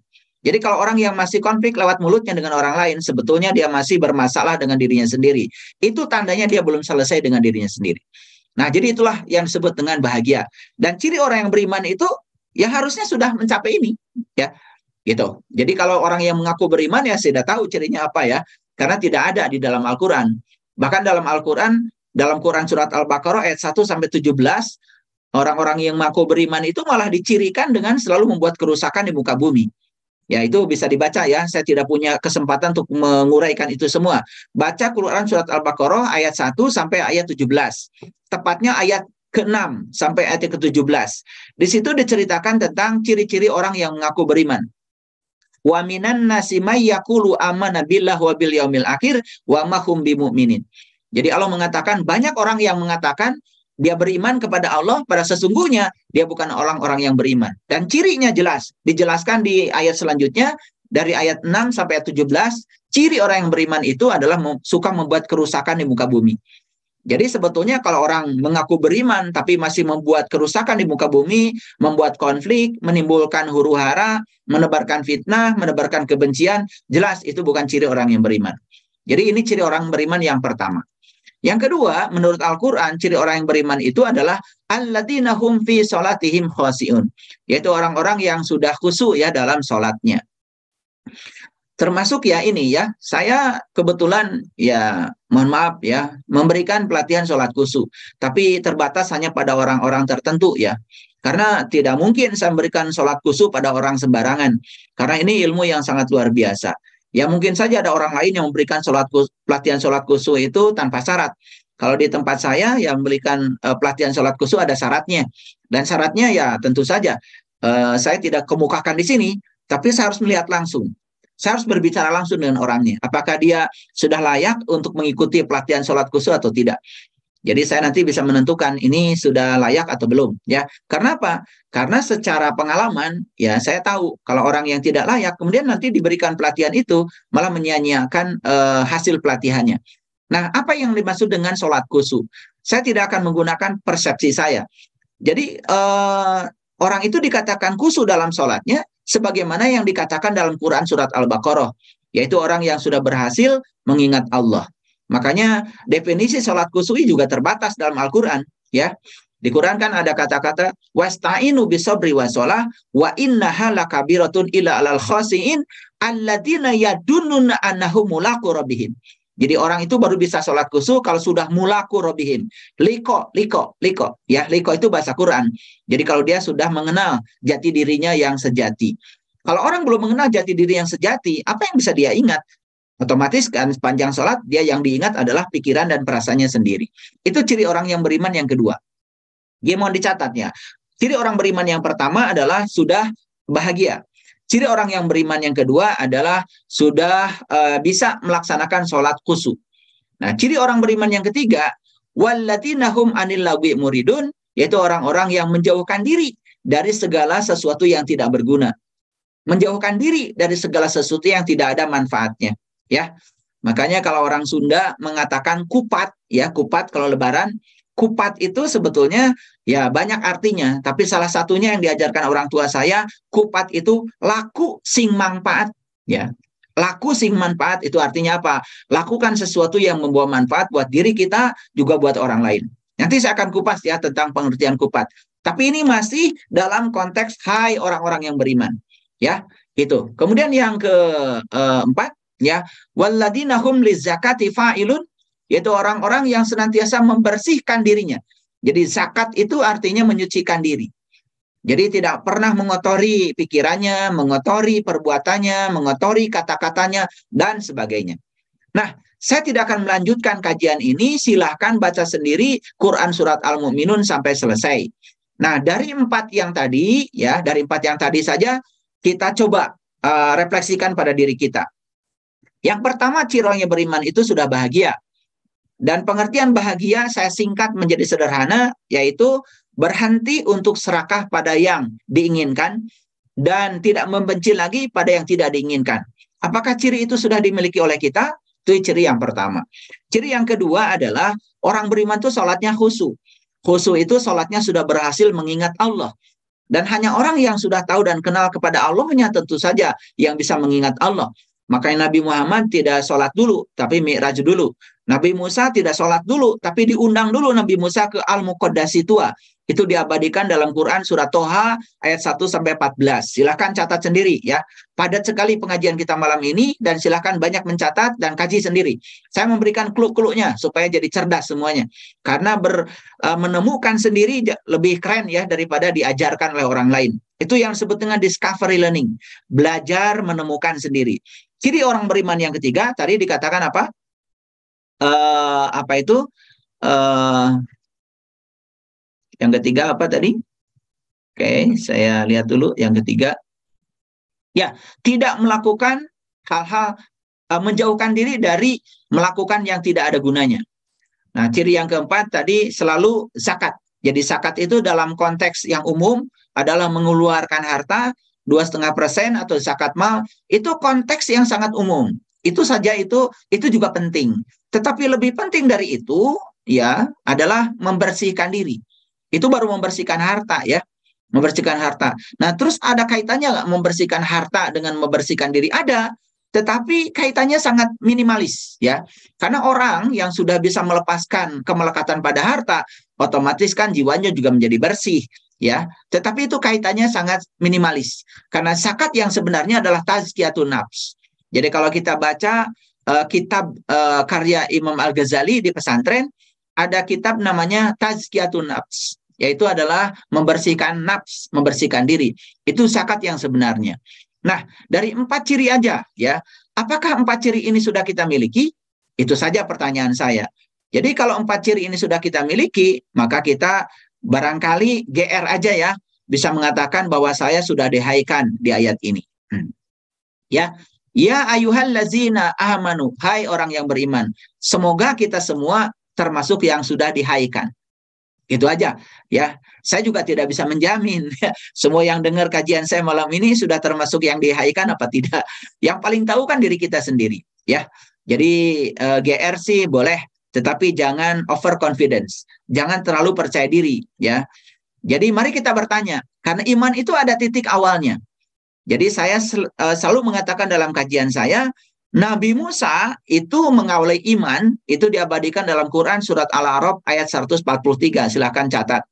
Jadi kalau orang yang masih konflik lewat mulutnya dengan orang lain, sebetulnya dia masih bermasalah dengan dirinya sendiri. Itu tandanya dia belum selesai dengan dirinya sendiri. Nah, jadi itulah yang disebut dengan bahagia. Dan ciri orang yang beriman itu ya harusnya sudah mencapai ini, ya. Gitu. Jadi kalau orang yang mengaku beriman ya sudah tahu cirinya apa ya, karena tidak ada di dalam Al-Qur'an. Bahkan dalam Al-Quran, dalam Quran Surat Al-Baqarah ayat 1 sampai 17, orang-orang yang mengaku beriman itu malah dicirikan dengan selalu membuat kerusakan di muka bumi. Ya, itu bisa dibaca ya. Saya tidak punya kesempatan untuk menguraikan itu semua. Baca Quran Surat Al-Baqarah ayat 1 sampai ayat 17. Tepatnya ayat ke-6 sampai ayat ke-17. Di situ diceritakan tentang ciri-ciri orang yang mengaku beriman. Wa minan nasi may yaqulu amanna wa bil yaumil akhir wa mahum bimumin. Jadi Allah mengatakan banyak orang yang mengatakan dia beriman kepada Allah pada sesungguhnya dia bukan orang-orang yang beriman. Dan cirinya jelas, dijelaskan di ayat selanjutnya dari ayat 6 sampai ayat 17, ciri orang yang beriman itu adalah suka membuat kerusakan di muka bumi. Jadi sebetulnya kalau orang mengaku beriman tapi masih membuat kerusakan di muka bumi, membuat konflik, menimbulkan huru hara, menebarkan fitnah, menebarkan kebencian, jelas itu bukan ciri orang yang beriman. Jadi ini ciri orang beriman yang pertama. Yang kedua, menurut Al-Quran, ciri orang yang beriman itu adalah alladzina hum fi sholatihim khosiun. Yaitu orang-orang yang sudah khusu ya dalam sholatnya termasuk ya ini ya saya kebetulan ya mohon maaf ya memberikan pelatihan sholat khusus tapi terbatas hanya pada orang-orang tertentu ya karena tidak mungkin saya memberikan sholat khusus pada orang sembarangan karena ini ilmu yang sangat luar biasa ya mungkin saja ada orang lain yang memberikan sholat kusuh, pelatihan sholat khusus itu tanpa syarat kalau di tempat saya yang memberikan uh, pelatihan sholat khusus ada syaratnya dan syaratnya ya tentu saja uh, saya tidak kemukakan di sini tapi saya harus melihat langsung saya harus berbicara langsung dengan orangnya. Apakah dia sudah layak untuk mengikuti pelatihan sholat khusus atau tidak? Jadi saya nanti bisa menentukan ini sudah layak atau belum ya. Karena apa? Karena secara pengalaman ya saya tahu kalau orang yang tidak layak kemudian nanti diberikan pelatihan itu malah menyia-nyiakan e, hasil pelatihannya. Nah, apa yang dimaksud dengan sholat khusus? Saya tidak akan menggunakan persepsi saya. Jadi eh, Orang itu dikatakan kusu dalam sholatnya sebagaimana yang dikatakan dalam Quran Surat Al-Baqarah. Yaitu orang yang sudah berhasil mengingat Allah. Makanya definisi sholat kusui juga terbatas dalam Al-Quran. Ya, di Quran kan ada kata-kata wasta'inu bisabri wasolah wa innaha lakabiratun ila alal khasiin alladziina yadunnuna annahum mulaqu rabbihim. Jadi orang itu baru bisa sholat kusu kalau sudah mulaku robihin. Liko, liko, liko. Ya, liko itu bahasa Quran. Jadi kalau dia sudah mengenal jati dirinya yang sejati. Kalau orang belum mengenal jati diri yang sejati, apa yang bisa dia ingat? Otomatis kan sepanjang sholat dia yang diingat adalah pikiran dan perasaannya sendiri. Itu ciri orang yang beriman yang kedua. Dia mohon dicatatnya. Ciri orang beriman yang pertama adalah sudah bahagia. Ciri orang yang beriman yang kedua adalah sudah e, bisa melaksanakan sholat khusyuk. Nah, ciri orang beriman yang ketiga, wallatinahum anil muridun, yaitu orang-orang yang menjauhkan diri dari segala sesuatu yang tidak berguna. Menjauhkan diri dari segala sesuatu yang tidak ada manfaatnya, ya. Makanya kalau orang Sunda mengatakan kupat, ya, kupat kalau lebaran kupat itu sebetulnya ya banyak artinya, tapi salah satunya yang diajarkan orang tua saya, kupat itu laku sing manfaat, ya. Laku sing manfaat itu artinya apa? Lakukan sesuatu yang membawa manfaat buat diri kita juga buat orang lain. Nanti saya akan kupas ya tentang pengertian kupat. Tapi ini masih dalam konteks hai orang-orang yang beriman, ya. Itu. Kemudian yang keempat ya, waladinahum li zakati fa'ilun yaitu orang-orang yang senantiasa membersihkan dirinya. Jadi zakat itu artinya menyucikan diri. Jadi tidak pernah mengotori pikirannya, mengotori perbuatannya, mengotori kata-katanya dan sebagainya. Nah, saya tidak akan melanjutkan kajian ini, silahkan baca sendiri Quran surat Al-Mu'minun sampai selesai. Nah, dari empat yang tadi ya, dari empat yang tadi saja kita coba uh, refleksikan pada diri kita. Yang pertama, cironya beriman itu sudah bahagia. Dan pengertian bahagia saya singkat menjadi sederhana, yaitu berhenti untuk serakah pada yang diinginkan dan tidak membenci lagi pada yang tidak diinginkan. Apakah ciri itu sudah dimiliki oleh kita? Itu ciri yang pertama. Ciri yang kedua adalah orang beriman itu sholatnya khusu. Khusu itu sholatnya sudah berhasil mengingat Allah. Dan hanya orang yang sudah tahu dan kenal kepada Allahnya tentu saja yang bisa mengingat Allah. Makanya Nabi Muhammad tidak sholat dulu, tapi mi'raj dulu. Nabi Musa tidak sholat dulu, tapi diundang dulu Nabi Musa ke Al-Muqaddasi tua. Itu diabadikan dalam Quran surah Toha ayat 1 sampai 14. Silahkan catat sendiri ya. Padat sekali pengajian kita malam ini dan silahkan banyak mencatat dan kaji sendiri. Saya memberikan kluk-kluknya supaya jadi cerdas semuanya. Karena ber, e, menemukan sendiri lebih keren ya daripada diajarkan oleh orang lain. Itu yang disebut dengan discovery learning. Belajar menemukan sendiri. Ciri orang beriman yang ketiga tadi dikatakan apa? Uh, apa itu? Uh, yang ketiga apa tadi? Oke, okay, saya lihat dulu yang ketiga. Ya, tidak melakukan hal-hal uh, menjauhkan diri dari melakukan yang tidak ada gunanya. Nah, ciri yang keempat tadi selalu zakat. Jadi zakat itu dalam konteks yang umum adalah mengeluarkan harta dua setengah persen atau zakat mal itu konteks yang sangat umum itu saja itu itu juga penting tetapi lebih penting dari itu ya adalah membersihkan diri itu baru membersihkan harta ya membersihkan harta nah terus ada kaitannya nggak membersihkan harta dengan membersihkan diri ada tetapi kaitannya sangat minimalis ya karena orang yang sudah bisa melepaskan kemelekatan pada harta otomatis kan jiwanya juga menjadi bersih ya. Tetapi itu kaitannya sangat minimalis karena zakat yang sebenarnya adalah tazkiyatun nafs. Jadi kalau kita baca uh, kitab uh, karya Imam Al-Ghazali di pesantren ada kitab namanya Tazkiyatun Nafs yaitu adalah membersihkan nafs, membersihkan diri. Itu zakat yang sebenarnya. Nah, dari empat ciri aja ya. Apakah empat ciri ini sudah kita miliki? Itu saja pertanyaan saya. Jadi kalau empat ciri ini sudah kita miliki, maka kita barangkali GR aja ya bisa mengatakan bahwa saya sudah dihaikan di ayat ini. Hmm. Ya, ya ayuhan lazina amanu, hai orang yang beriman. Semoga kita semua termasuk yang sudah dihaikan. Itu aja ya. Saya juga tidak bisa menjamin semua yang dengar kajian saya malam ini sudah termasuk yang dihaikan apa tidak. Yang paling tahu kan diri kita sendiri ya. Jadi eh, GR sih boleh tetapi jangan over confidence jangan terlalu percaya diri ya. Jadi mari kita bertanya karena iman itu ada titik awalnya. Jadi saya sel e, selalu mengatakan dalam kajian saya Nabi Musa itu mengawali iman itu diabadikan dalam Quran surat Al-Araf ayat 143 silahkan catat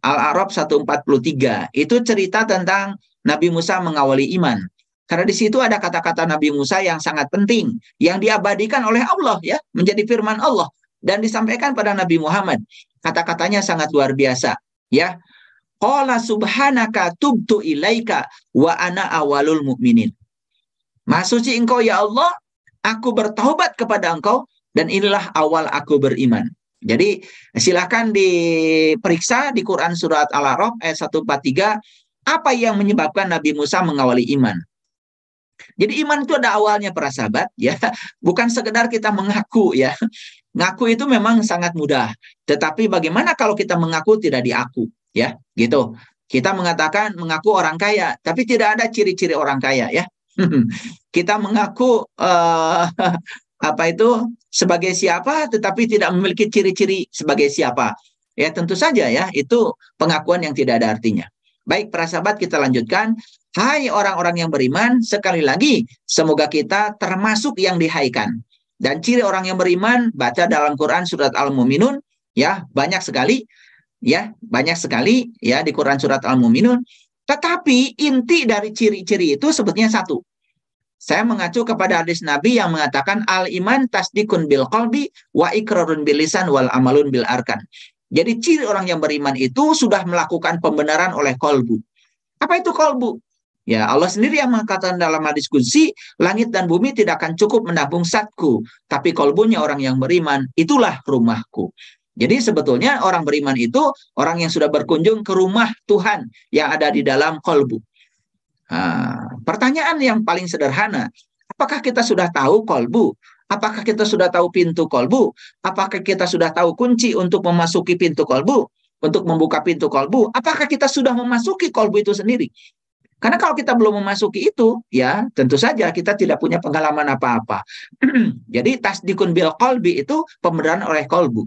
Al-Araf 143 itu cerita tentang Nabi Musa mengawali iman karena di situ ada kata-kata Nabi Musa yang sangat penting yang diabadikan oleh Allah ya menjadi firman Allah dan disampaikan pada Nabi Muhammad. Kata-katanya sangat luar biasa, ya. Qala subhanaka tubtu ilaika wa ana awalul mu'minin. Masuci engkau ya Allah, aku bertaubat kepada engkau dan inilah awal aku beriman. Jadi silahkan diperiksa di Quran Surat Al-A'raf ayat 143 apa yang menyebabkan Nabi Musa mengawali iman. Jadi iman itu ada awalnya para sahabat ya, bukan sekedar kita mengaku ya. Ngaku itu memang sangat mudah, tetapi bagaimana kalau kita mengaku tidak diaku, ya? Gitu. Kita mengatakan mengaku orang kaya, tapi tidak ada ciri-ciri orang kaya, ya. kita mengaku uh, apa itu sebagai siapa, tetapi tidak memiliki ciri-ciri sebagai siapa. Ya tentu saja ya, itu pengakuan yang tidak ada artinya. Baik para sahabat kita lanjutkan. Hai orang-orang yang beriman, sekali lagi semoga kita termasuk yang dihaikan. Dan ciri orang yang beriman baca dalam Quran surat Al-Muminun ya banyak sekali ya banyak sekali ya di Quran surat Al-Muminun. Tetapi inti dari ciri-ciri itu sebetulnya satu. Saya mengacu kepada hadis Nabi yang mengatakan al-iman tasdikun bil kolbi wa ikrarun bil lisan wal amalun bil arkan. Jadi ciri orang yang beriman itu sudah melakukan pembenaran oleh kolbu. Apa itu kolbu? Ya, Allah sendiri yang mengatakan dalam hadis kunci, langit dan bumi tidak akan cukup menabung satku, tapi kolbunya orang yang beriman, itulah rumahku. Jadi sebetulnya orang beriman itu orang yang sudah berkunjung ke rumah Tuhan yang ada di dalam kolbu. Nah, pertanyaan yang paling sederhana, apakah kita sudah tahu kolbu? Apakah kita sudah tahu pintu kolbu? Apakah kita sudah tahu kunci untuk memasuki pintu kolbu? Untuk membuka pintu kolbu? Apakah kita sudah memasuki kolbu itu sendiri? Karena kalau kita belum memasuki itu, ya tentu saja kita tidak punya pengalaman apa-apa. Jadi tasdikun bil kolbi itu pembenaran oleh kolbu.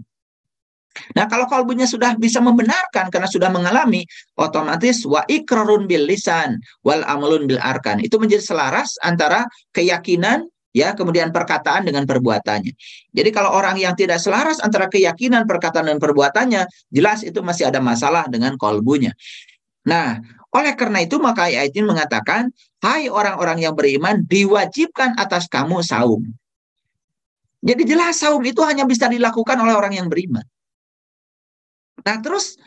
Nah kalau kolbunya sudah bisa membenarkan karena sudah mengalami, otomatis wa ikrarun bil lisan wal amalun bil arkan. Itu menjadi selaras antara keyakinan ya kemudian perkataan dengan perbuatannya. Jadi kalau orang yang tidak selaras antara keyakinan perkataan dan perbuatannya, jelas itu masih ada masalah dengan kolbunya. Nah, oleh karena itu maka ayat ini mengatakan, hai orang-orang yang beriman, diwajibkan atas kamu saum. Jadi jelas saum itu hanya bisa dilakukan oleh orang yang beriman. Nah terus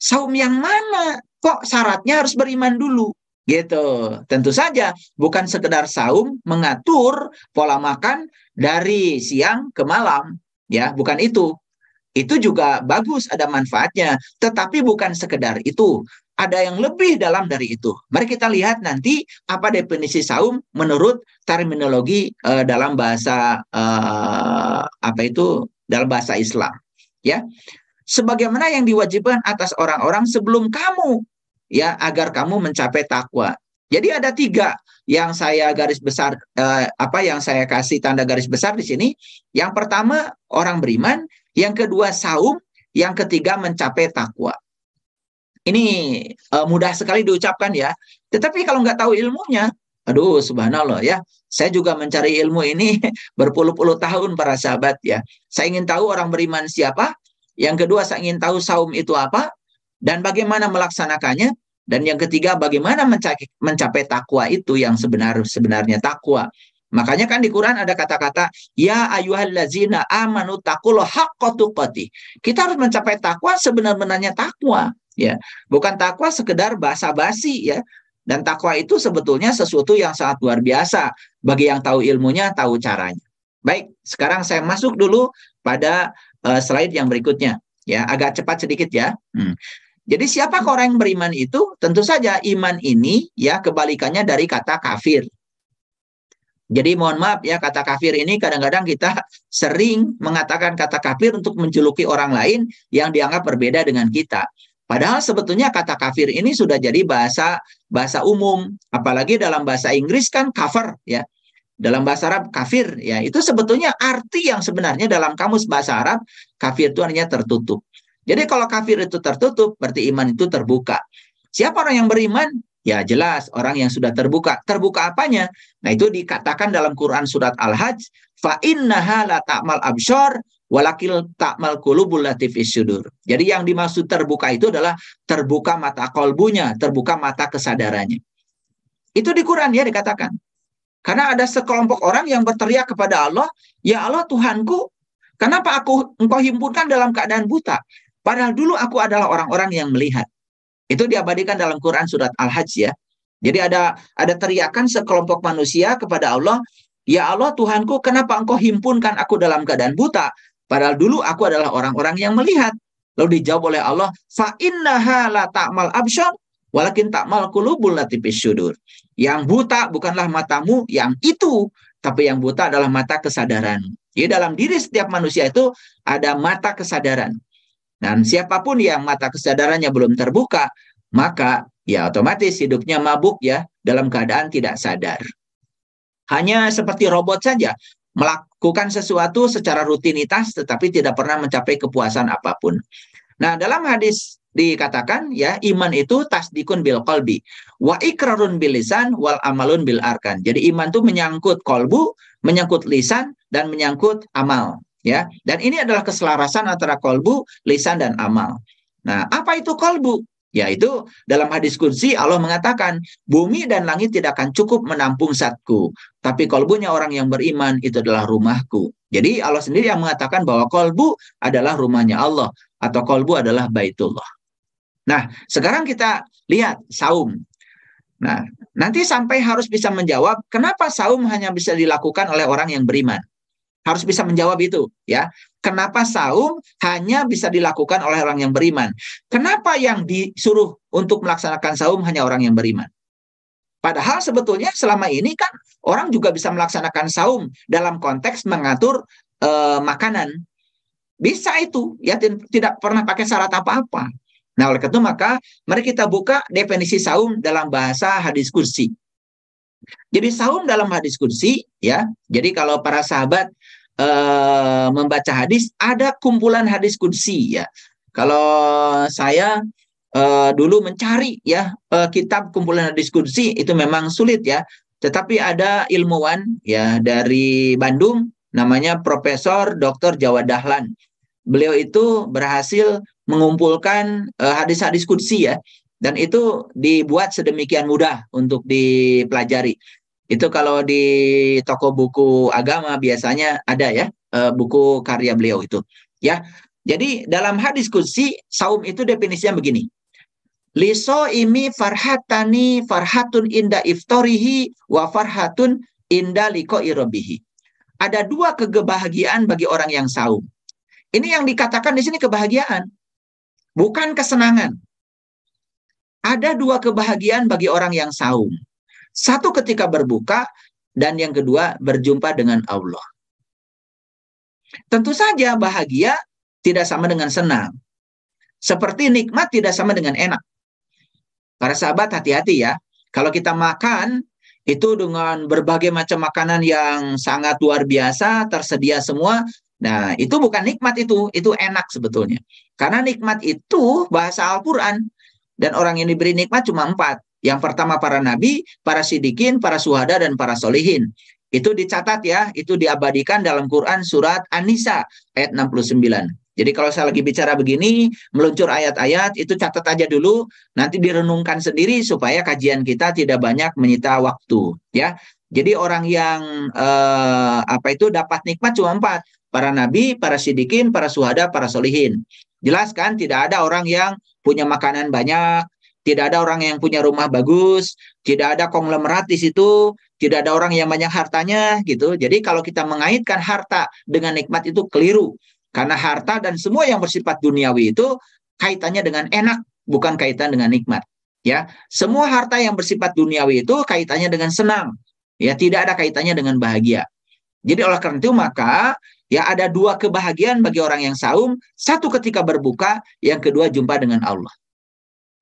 saum yang mana? Kok syaratnya harus beriman dulu? Gitu. Tentu saja bukan sekedar saum mengatur pola makan dari siang ke malam. Ya, bukan itu. Itu juga bagus, ada manfaatnya. Tetapi bukan sekedar itu. Ada yang lebih dalam dari itu. Mari kita lihat nanti apa definisi saum menurut terminologi uh, dalam bahasa uh, apa itu dalam bahasa Islam. Ya, sebagaimana yang diwajibkan atas orang-orang sebelum kamu, ya agar kamu mencapai takwa. Jadi ada tiga yang saya garis besar eh, apa yang saya kasih tanda garis besar di sini. Yang pertama orang beriman, yang kedua saum, yang ketiga mencapai takwa. Ini uh, mudah sekali diucapkan ya. Tetapi kalau nggak tahu ilmunya, aduh subhanallah ya. Saya juga mencari ilmu ini berpuluh-puluh tahun para sahabat ya. Saya ingin tahu orang beriman siapa. Yang kedua saya ingin tahu saum itu apa dan bagaimana melaksanakannya. Dan yang ketiga bagaimana mencapai, mencapai takwa itu yang sebenar sebenarnya takwa. Makanya kan di Quran ada kata-kata ya ayyuhallazina amanu taqullaha haqqa peti Kita harus mencapai takwa sebenar-benarnya takwa, ya. Bukan takwa sekedar basa-basi ya. Dan takwa itu sebetulnya sesuatu yang sangat luar biasa bagi yang tahu ilmunya, tahu caranya. Baik, sekarang saya masuk dulu pada uh, slide yang berikutnya ya, agak cepat sedikit ya. Hmm. Jadi siapa orang yang beriman itu? Tentu saja iman ini ya kebalikannya dari kata kafir jadi mohon maaf ya kata kafir ini kadang-kadang kita sering mengatakan kata kafir untuk menjuluki orang lain yang dianggap berbeda dengan kita. Padahal sebetulnya kata kafir ini sudah jadi bahasa bahasa umum, apalagi dalam bahasa Inggris kan cover ya. Dalam bahasa Arab kafir ya itu sebetulnya arti yang sebenarnya dalam kamus bahasa Arab kafir itu artinya tertutup. Jadi kalau kafir itu tertutup berarti iman itu terbuka. Siapa orang yang beriman? Ya jelas orang yang sudah terbuka. Terbuka apanya? Nah itu dikatakan dalam Quran surat Al-Hajj, fa innaha la ta'mal absyur walakil ta'mal qulubul latifis sudur. Jadi yang dimaksud terbuka itu adalah terbuka mata kolbunya, terbuka mata kesadarannya. Itu di Quran ya dikatakan. Karena ada sekelompok orang yang berteriak kepada Allah, "Ya Allah Tuhanku, kenapa aku engkau himpunkan dalam keadaan buta? Padahal dulu aku adalah orang-orang yang melihat." Itu diabadikan dalam Quran surat Al-Hajj ya. Jadi ada ada teriakan sekelompok manusia kepada Allah, "Ya Allah Tuhanku, kenapa Engkau himpunkan aku dalam keadaan buta? Padahal dulu aku adalah orang-orang yang melihat." Lalu dijawab oleh Allah, "Fa innaha la ta'mal absyar, walakin ta'mal qulubul lati sudur. Yang buta bukanlah matamu yang itu, tapi yang buta adalah mata kesadaran. Jadi dalam diri setiap manusia itu ada mata kesadaran. Dan siapapun yang mata kesadarannya belum terbuka, maka ya otomatis hidupnya mabuk ya dalam keadaan tidak sadar. Hanya seperti robot saja, melakukan sesuatu secara rutinitas tetapi tidak pernah mencapai kepuasan apapun. Nah, dalam hadis dikatakan ya iman itu tasdikun bil kolbi wa ikrarun bil lisan wal amalun bil arkan. Jadi iman itu menyangkut kolbu, menyangkut lisan dan menyangkut amal ya. Dan ini adalah keselarasan antara kolbu, lisan dan amal. Nah, apa itu kolbu? Yaitu dalam hadis kunci Allah mengatakan bumi dan langit tidak akan cukup menampung satku. Tapi kolbunya orang yang beriman itu adalah rumahku. Jadi Allah sendiri yang mengatakan bahwa kolbu adalah rumahnya Allah. Atau kolbu adalah baitullah. Nah sekarang kita lihat saum. Nah nanti sampai harus bisa menjawab kenapa saum hanya bisa dilakukan oleh orang yang beriman harus bisa menjawab itu ya. Kenapa saum hanya bisa dilakukan oleh orang yang beriman? Kenapa yang disuruh untuk melaksanakan saum hanya orang yang beriman? Padahal sebetulnya selama ini kan orang juga bisa melaksanakan saum dalam konteks mengatur eh, makanan. Bisa itu ya tidak pernah pakai syarat apa-apa. Nah, oleh itu maka mari kita buka definisi saum dalam bahasa hadis kursi. Jadi saum dalam hadis kursi ya. Jadi kalau para sahabat Eh, membaca hadis ada kumpulan hadis kunci ya. Kalau saya uh, dulu mencari ya uh, kitab kumpulan hadis kunci itu memang sulit ya. Tetapi ada ilmuwan ya dari Bandung namanya Profesor Dr. Jawa Dahlan. Beliau itu berhasil mengumpulkan hadis-hadis uh, kunci ya dan itu dibuat sedemikian mudah untuk dipelajari. Itu kalau di toko buku agama biasanya ada ya eh, buku karya beliau itu. Ya. Jadi dalam hadis diskusi saum itu definisinya begini. Liso imi farhatani farhatun inda iftorihi wa farhatun inda liko irobihi. Ada dua kebahagiaan bagi orang yang saum. Ini yang dikatakan di sini kebahagiaan, bukan kesenangan. Ada dua kebahagiaan bagi orang yang saum. Satu ketika berbuka dan yang kedua berjumpa dengan Allah. Tentu saja bahagia tidak sama dengan senang. Seperti nikmat tidak sama dengan enak. Para sahabat hati-hati ya. Kalau kita makan itu dengan berbagai macam makanan yang sangat luar biasa, tersedia semua. Nah, itu bukan nikmat itu, itu enak sebetulnya. Karena nikmat itu bahasa Al-Quran. Dan orang yang diberi nikmat cuma empat. Yang pertama para nabi, para sidikin, para suhada, dan para solihin. Itu dicatat ya, itu diabadikan dalam Quran surat An-Nisa ayat 69. Jadi kalau saya lagi bicara begini, meluncur ayat-ayat, itu catat aja dulu, nanti direnungkan sendiri supaya kajian kita tidak banyak menyita waktu. ya. Jadi orang yang eh, apa itu dapat nikmat cuma empat, para nabi, para sidikin, para suhada, para solihin. Jelas kan tidak ada orang yang punya makanan banyak, tidak ada orang yang punya rumah bagus, tidak ada konglomerat di situ, tidak ada orang yang banyak hartanya gitu. Jadi kalau kita mengaitkan harta dengan nikmat itu keliru. Karena harta dan semua yang bersifat duniawi itu kaitannya dengan enak, bukan kaitan dengan nikmat. Ya, semua harta yang bersifat duniawi itu kaitannya dengan senang. Ya, tidak ada kaitannya dengan bahagia. Jadi oleh karena itu maka ya ada dua kebahagiaan bagi orang yang saum, satu ketika berbuka, yang kedua jumpa dengan Allah.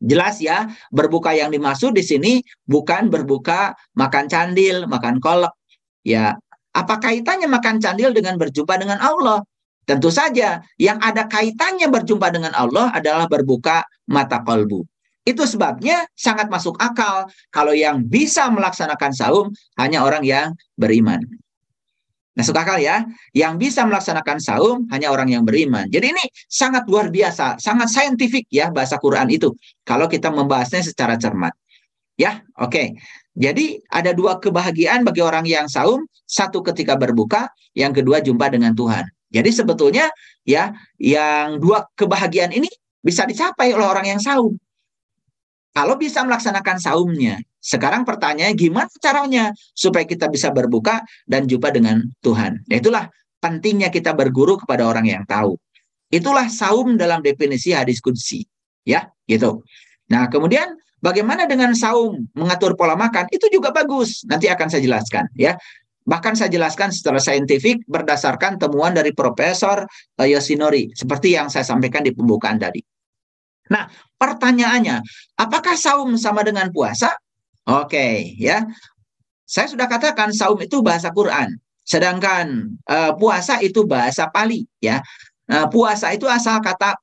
Jelas ya, berbuka yang dimaksud di sini bukan berbuka makan candil, makan kolak. Ya, apa kaitannya makan candil dengan berjumpa dengan Allah? Tentu saja yang ada kaitannya berjumpa dengan Allah adalah berbuka mata kolbu. Itu sebabnya sangat masuk akal kalau yang bisa melaksanakan saum hanya orang yang beriman. Nah, suka kali ya. Yang bisa melaksanakan saum hanya orang yang beriman. Jadi ini sangat luar biasa, sangat saintifik ya bahasa Quran itu. Kalau kita membahasnya secara cermat. Ya, oke. Okay. Jadi ada dua kebahagiaan bagi orang yang saum. Satu ketika berbuka, yang kedua jumpa dengan Tuhan. Jadi sebetulnya ya yang dua kebahagiaan ini bisa dicapai oleh orang yang saum. Kalau bisa melaksanakan saumnya. Sekarang pertanyaannya gimana caranya supaya kita bisa berbuka dan jumpa dengan Tuhan. itulah pentingnya kita berguru kepada orang yang tahu. Itulah saum dalam definisi hadis kudsi. Ya, gitu. Nah, kemudian bagaimana dengan saum mengatur pola makan? Itu juga bagus. Nanti akan saya jelaskan, ya. Bahkan saya jelaskan secara saintifik berdasarkan temuan dari Profesor eh, Yoshinori seperti yang saya sampaikan di pembukaan tadi. Nah, pertanyaannya, apakah saum sama dengan puasa? Oke, okay, ya. Saya sudah katakan saum itu bahasa Quran, sedangkan uh, puasa itu bahasa Pali, ya. Eh, puasa itu asal kata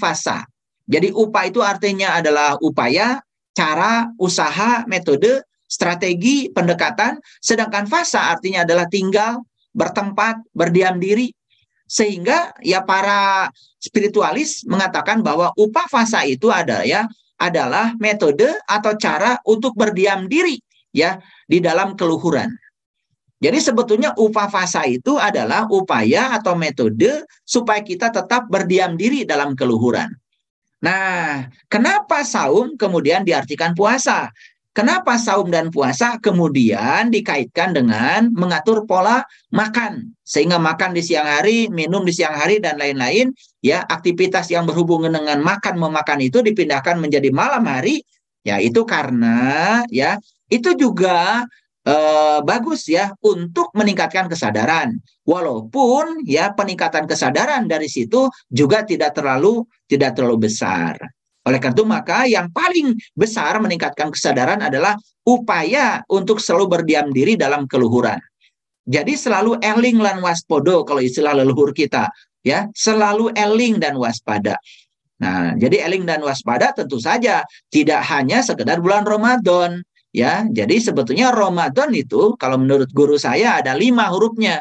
fasa. Jadi upa itu artinya adalah upaya, cara, usaha, metode, strategi, pendekatan. Sedangkan fasa artinya adalah tinggal, bertempat, berdiam diri. Sehingga ya para spiritualis mengatakan bahwa upa fasa itu ada ya adalah metode atau cara untuk berdiam diri ya di dalam keluhuran. Jadi sebetulnya upah fasa itu adalah upaya atau metode supaya kita tetap berdiam diri dalam keluhuran. Nah, kenapa saum kemudian diartikan puasa? Kenapa saum dan puasa kemudian dikaitkan dengan mengatur pola makan sehingga makan di siang hari, minum di siang hari dan lain-lain ya aktivitas yang berhubungan dengan makan memakan itu dipindahkan menjadi malam hari ya itu karena ya itu juga eh, bagus ya untuk meningkatkan kesadaran walaupun ya peningkatan kesadaran dari situ juga tidak terlalu tidak terlalu besar oleh karena itu maka yang paling besar meningkatkan kesadaran adalah upaya untuk selalu berdiam diri dalam keluhuran. Jadi selalu eling dan waspodo kalau istilah leluhur kita ya, selalu eling dan waspada. Nah, jadi eling dan waspada tentu saja tidak hanya sekedar bulan Ramadan ya. Jadi sebetulnya Ramadan itu kalau menurut guru saya ada lima hurufnya.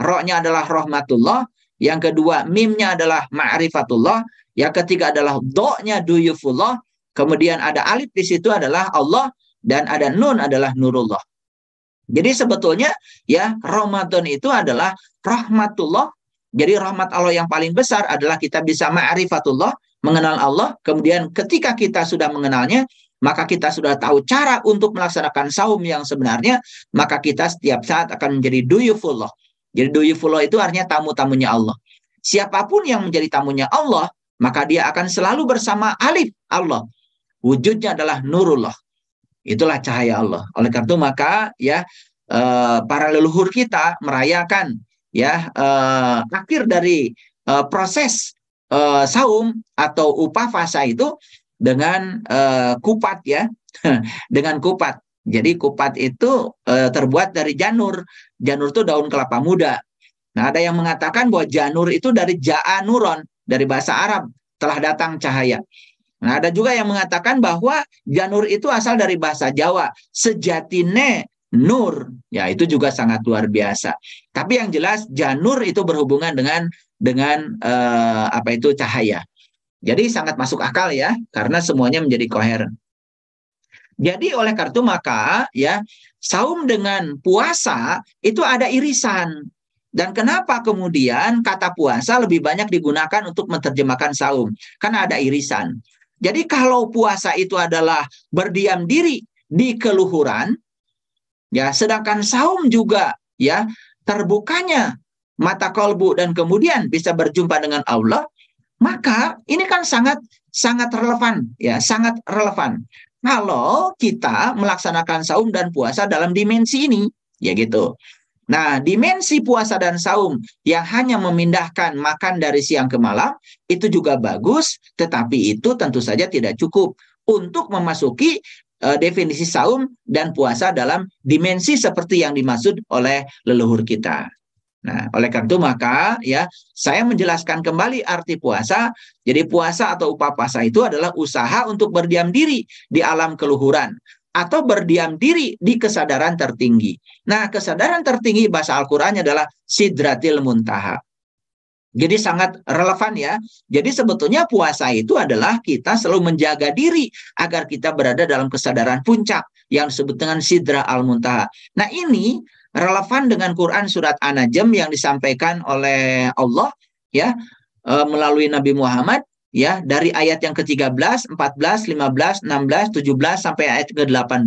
Rohnya adalah rahmatullah, yang kedua mimnya adalah ma'rifatullah, Ya ketiga adalah do'nya duyufullah. Kemudian ada alif di situ adalah Allah. Dan ada nun adalah nurullah. Jadi sebetulnya ya Ramadan itu adalah rahmatullah. Jadi rahmat Allah yang paling besar adalah kita bisa ma'rifatullah, mengenal Allah. Kemudian ketika kita sudah mengenalnya, maka kita sudah tahu cara untuk melaksanakan saum yang sebenarnya, maka kita setiap saat akan menjadi duyufullah. Jadi duyufullah itu artinya tamu-tamunya Allah. Siapapun yang menjadi tamunya Allah, maka dia akan selalu bersama alif Allah. Wujudnya adalah nurullah. Itulah cahaya Allah. Oleh karena itu maka ya eh, para leluhur kita merayakan ya eh, akhir dari eh, proses eh, saum atau fasa itu dengan kupat ya, dengan kupat. Jadi kupat itu terbuat dari janur. Janur itu daun kelapa muda. Nah, ada yang mengatakan bahwa janur itu dari ja'anuron dari bahasa Arab telah datang cahaya. Nah, ada juga yang mengatakan bahwa janur itu asal dari bahasa Jawa, sejatine nur. Ya, itu juga sangat luar biasa. Tapi yang jelas janur itu berhubungan dengan dengan eh, apa itu cahaya. Jadi sangat masuk akal ya, karena semuanya menjadi koheren. Jadi oleh kartu maka ya saum dengan puasa itu ada irisan dan kenapa kemudian kata puasa lebih banyak digunakan untuk menerjemahkan saum? Karena ada irisan. Jadi kalau puasa itu adalah berdiam diri di keluhuran, ya, sedangkan saum juga ya terbukanya mata kolbu dan kemudian bisa berjumpa dengan Allah, maka ini kan sangat sangat relevan ya, sangat relevan. Kalau kita melaksanakan saum dan puasa dalam dimensi ini, ya gitu. Nah, dimensi puasa dan saum yang hanya memindahkan makan dari siang ke malam itu juga bagus, tetapi itu tentu saja tidak cukup untuk memasuki uh, definisi saum dan puasa dalam dimensi seperti yang dimaksud oleh leluhur kita. Nah, oleh karena itu maka ya saya menjelaskan kembali arti puasa. Jadi puasa atau upah puasa itu adalah usaha untuk berdiam diri di alam keluhuran atau berdiam diri di kesadaran tertinggi. Nah, kesadaran tertinggi bahasa Al-Qur'annya adalah sidratil muntaha. Jadi sangat relevan ya. Jadi sebetulnya puasa itu adalah kita selalu menjaga diri agar kita berada dalam kesadaran puncak yang disebut dengan sidra al-muntaha. Nah, ini relevan dengan Quran surat An-Najm yang disampaikan oleh Allah ya eh, melalui Nabi Muhammad ya dari ayat yang ke-13, 14, 15, 16, 17 sampai ayat ke-18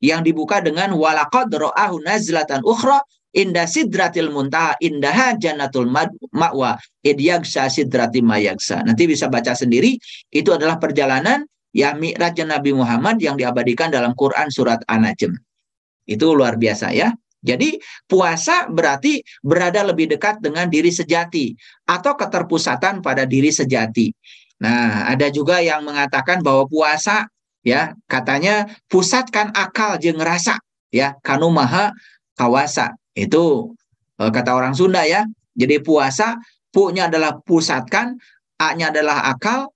yang dibuka dengan walaqad ra'ahu nazlatan ukhra inda sidratil muntaha indaha jannatul ma'wa idyaksa sidrati mayaksa. Nanti bisa baca sendiri itu adalah perjalanan ya mi'raj Nabi Muhammad yang diabadikan dalam Quran surat An-Najm. Itu luar biasa ya. Jadi puasa berarti berada lebih dekat dengan diri sejati atau keterpusatan pada diri sejati. Nah, ada juga yang mengatakan bahwa puasa ya katanya pusatkan akal jeng rasa ya kanu maha kawasa. Itu eh, kata orang Sunda ya. Jadi puasa punya adalah pusatkan, a-nya adalah akal,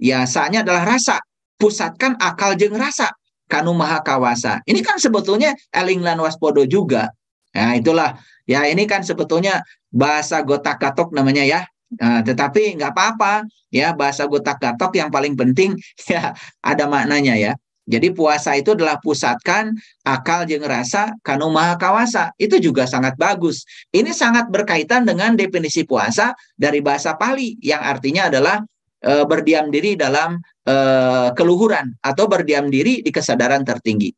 ya sa-nya adalah rasa. Pusatkan akal jeng rasa. Kanu Maha Kawasa. Ini kan sebetulnya eling lan waspodo juga. Nah, itulah. Ya, ini kan sebetulnya bahasa gotak katok namanya ya. Nah, tetapi nggak apa-apa ya bahasa gotak katok yang paling penting ya ada maknanya ya. Jadi puasa itu adalah pusatkan akal yang rasa kanu maha kawasa. Itu juga sangat bagus. Ini sangat berkaitan dengan definisi puasa dari bahasa Pali yang artinya adalah e, berdiam diri dalam e, keluhuran atau berdiam diri di kesadaran tertinggi.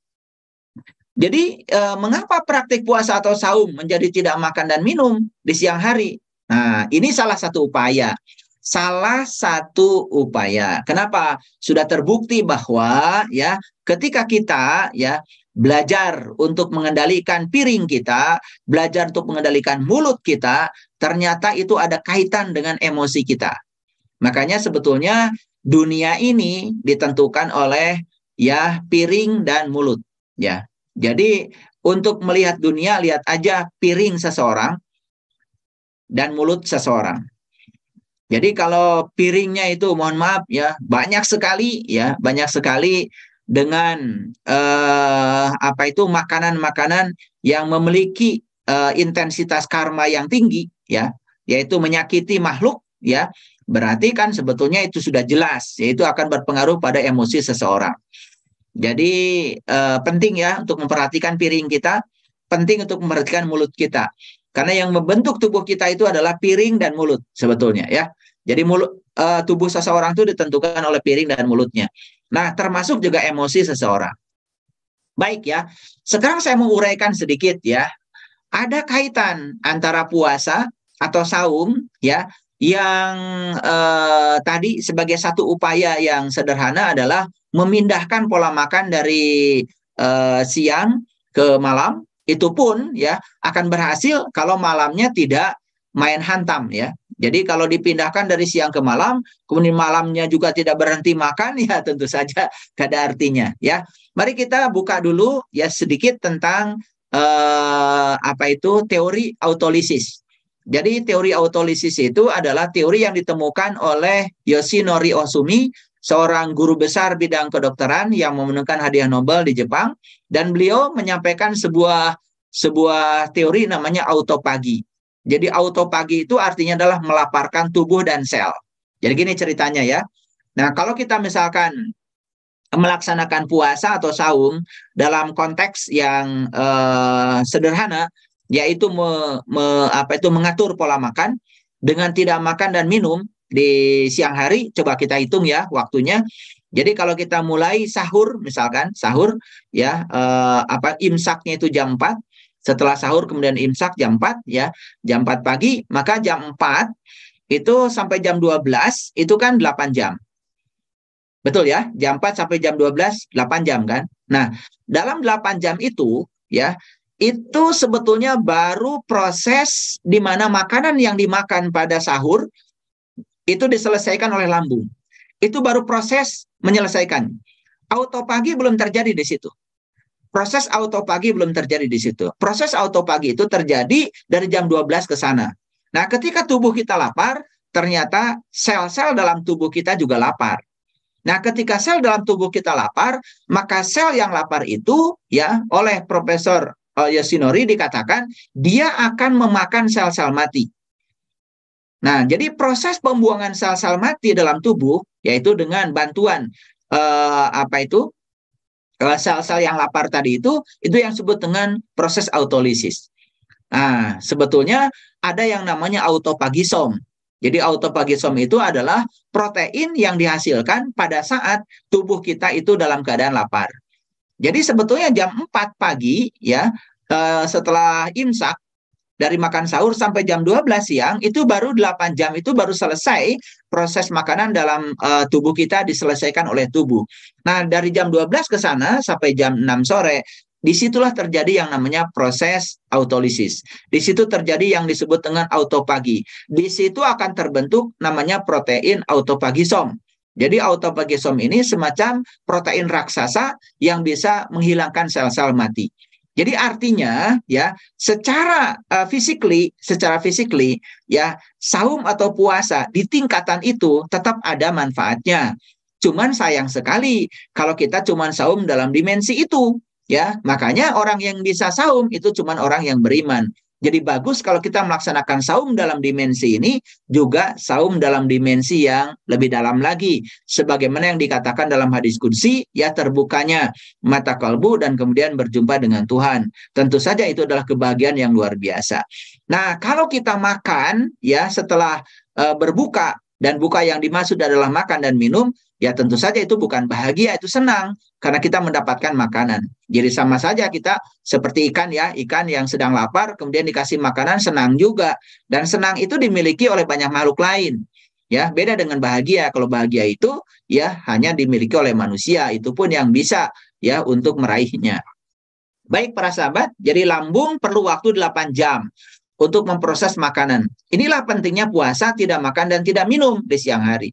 Jadi e, mengapa praktik puasa atau saum menjadi tidak makan dan minum di siang hari? Nah, ini salah satu upaya. Salah satu upaya. Kenapa? Sudah terbukti bahwa ya ketika kita ya belajar untuk mengendalikan piring kita, belajar untuk mengendalikan mulut kita, ternyata itu ada kaitan dengan emosi kita. Makanya sebetulnya dunia ini ditentukan oleh ya piring dan mulut ya. Jadi untuk melihat dunia lihat aja piring seseorang dan mulut seseorang. Jadi kalau piringnya itu mohon maaf ya banyak sekali ya banyak sekali dengan eh, apa itu makanan-makanan yang memiliki eh, intensitas karma yang tinggi ya yaitu menyakiti makhluk ya Berarti kan sebetulnya itu sudah jelas, yaitu akan berpengaruh pada emosi seseorang. Jadi eh, penting ya untuk memperhatikan piring kita, penting untuk memperhatikan mulut kita. Karena yang membentuk tubuh kita itu adalah piring dan mulut sebetulnya ya. Jadi mulut eh, tubuh seseorang itu ditentukan oleh piring dan mulutnya. Nah, termasuk juga emosi seseorang. Baik ya. Sekarang saya mau uraikan sedikit ya. Ada kaitan antara puasa atau saum ya yang eh, tadi sebagai satu upaya yang sederhana adalah memindahkan pola makan dari eh, siang ke malam itu pun ya akan berhasil kalau malamnya tidak main hantam ya. Jadi kalau dipindahkan dari siang ke malam, kemudian malamnya juga tidak berhenti makan ya tentu saja gak ada artinya ya. Mari kita buka dulu ya sedikit tentang eh, apa itu teori autolisis jadi teori autolisis itu adalah teori yang ditemukan oleh Yoshinori Osumi, seorang guru besar bidang kedokteran yang memenangkan hadiah Nobel di Jepang dan beliau menyampaikan sebuah sebuah teori namanya autopagi. Jadi autopagi itu artinya adalah melaparkan tubuh dan sel. Jadi gini ceritanya ya. Nah, kalau kita misalkan melaksanakan puasa atau saum dalam konteks yang eh, sederhana, yaitu me, me, apa itu mengatur pola makan dengan tidak makan dan minum di siang hari coba kita hitung ya waktunya jadi kalau kita mulai sahur misalkan sahur ya eh, apa imsaknya itu jam 4 setelah sahur kemudian imsak jam 4 ya jam 4 pagi maka jam 4 itu sampai jam 12 itu kan 8 jam betul ya jam 4 sampai jam 12 8 jam kan nah dalam 8 jam itu ya itu sebetulnya baru proses di mana makanan yang dimakan pada sahur itu diselesaikan oleh lambung. Itu baru proses menyelesaikan. Autopagi belum terjadi di situ. Proses autopagi belum terjadi di situ. Proses autopagi itu terjadi dari jam 12 ke sana. Nah, ketika tubuh kita lapar, ternyata sel-sel dalam tubuh kita juga lapar. Nah, ketika sel dalam tubuh kita lapar, maka sel yang lapar itu ya oleh Profesor Yasinori dikatakan dia akan memakan sel-sel mati. Nah, jadi proses pembuangan sel-sel mati dalam tubuh yaitu dengan bantuan uh, apa itu eh, sel-sel yang lapar tadi itu itu yang disebut dengan proses autolisis. Nah, sebetulnya ada yang namanya autopagisom. Jadi autopagisom itu adalah protein yang dihasilkan pada saat tubuh kita itu dalam keadaan lapar. Jadi sebetulnya jam 4 pagi ya eh, setelah imsak dari makan sahur sampai jam 12 siang itu baru 8 jam itu baru selesai proses makanan dalam uh, tubuh kita diselesaikan oleh tubuh. Nah, dari jam 12 ke sana sampai jam 6 sore disitulah terjadi yang namanya proses autolisis. Di situ terjadi yang disebut dengan autopagi. Di situ akan terbentuk namanya protein autopagisom. Jadi autophagisom ini semacam protein raksasa yang bisa menghilangkan sel-sel mati. Jadi artinya ya secara uh, e, physically, secara physically ya saum atau puasa di tingkatan itu tetap ada manfaatnya. Cuman sayang sekali kalau kita cuman saum dalam dimensi itu ya. Makanya orang yang bisa saum itu cuman orang yang beriman. Jadi bagus kalau kita melaksanakan saum dalam dimensi ini juga saum dalam dimensi yang lebih dalam lagi. Sebagaimana yang dikatakan dalam hadis kunci, ya terbukanya mata kalbu dan kemudian berjumpa dengan Tuhan. Tentu saja itu adalah kebahagiaan yang luar biasa. Nah, kalau kita makan ya setelah e, berbuka dan buka yang dimaksud adalah makan dan minum, ya tentu saja itu bukan bahagia, itu senang karena kita mendapatkan makanan. Jadi sama saja kita seperti ikan ya, ikan yang sedang lapar kemudian dikasih makanan senang juga dan senang itu dimiliki oleh banyak makhluk lain. Ya, beda dengan bahagia. Kalau bahagia itu ya hanya dimiliki oleh manusia, itu pun yang bisa ya untuk meraihnya. Baik para sahabat, jadi lambung perlu waktu 8 jam untuk memproses makanan. Inilah pentingnya puasa tidak makan dan tidak minum di siang hari.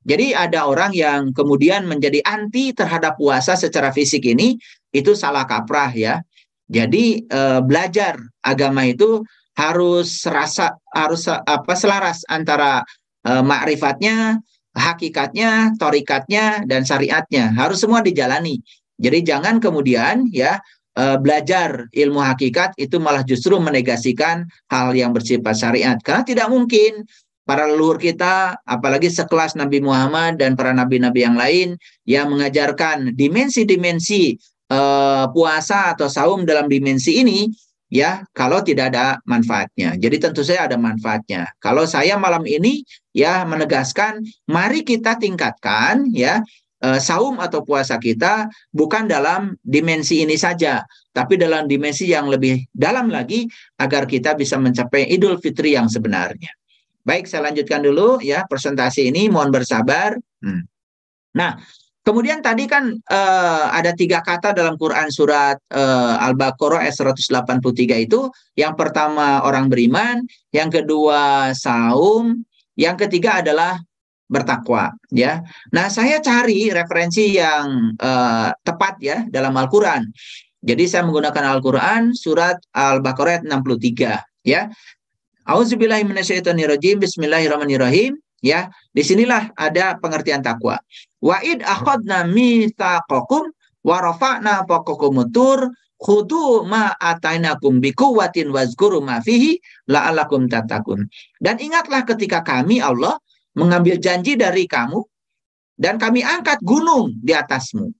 Jadi ada orang yang kemudian menjadi anti terhadap puasa secara fisik ini itu salah kaprah ya. Jadi e, belajar agama itu harus serasa harus apa selaras antara e, eh, makrifatnya, hakikatnya, torikatnya dan syariatnya. Harus semua dijalani. Jadi jangan kemudian ya e, belajar ilmu hakikat itu malah justru menegasikan hal yang bersifat syariat karena tidak mungkin para leluhur kita, apalagi sekelas Nabi Muhammad dan para nabi-nabi yang lain yang mengajarkan dimensi-dimensi eh, puasa atau saum dalam dimensi ini ya kalau tidak ada manfaatnya. Jadi tentu saya ada manfaatnya. Kalau saya malam ini ya menegaskan mari kita tingkatkan ya eh, saum atau puasa kita bukan dalam dimensi ini saja, tapi dalam dimensi yang lebih dalam lagi agar kita bisa mencapai Idul Fitri yang sebenarnya. Baik, saya lanjutkan dulu ya presentasi ini. Mohon bersabar. Hmm. Nah, kemudian tadi kan uh, ada tiga kata dalam Quran surat uh, Al-Baqarah ayat 183 itu. Yang pertama orang beriman, yang kedua saum, yang ketiga adalah bertakwa ya. Nah, saya cari referensi yang uh, tepat ya dalam Al-Qur'an. Jadi saya menggunakan Al-Qur'an surat Al-Baqarah 63 ya. Auzubillahi Bismillahirrahmanirrahim. Ya, disinilah ada pengertian takwa. Wa'id akhadna mitsaqakum wa rafa'na fawqakum ma khudu ma atainakum bikuwatin wazkuru ma fihi la'alakum tatakun. Dan ingatlah ketika kami Allah mengambil janji dari kamu dan kami angkat gunung di atasmu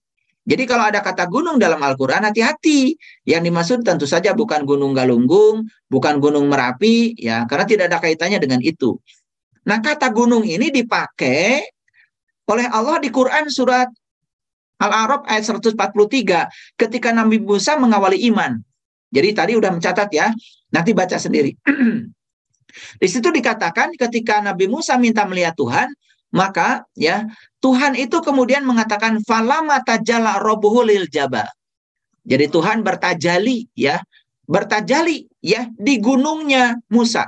jadi kalau ada kata gunung dalam Al-Quran, hati-hati. Yang dimaksud tentu saja bukan gunung Galunggung, bukan gunung Merapi, ya karena tidak ada kaitannya dengan itu. Nah kata gunung ini dipakai oleh Allah di Quran surat Al-A'raf ayat 143 ketika Nabi Musa mengawali iman. Jadi tadi udah mencatat ya, nanti baca sendiri. di situ dikatakan ketika Nabi Musa minta melihat Tuhan, maka ya Tuhan itu kemudian mengatakan falama tajala robuhu lil Jadi Tuhan bertajali ya, bertajali ya di gunungnya Musa.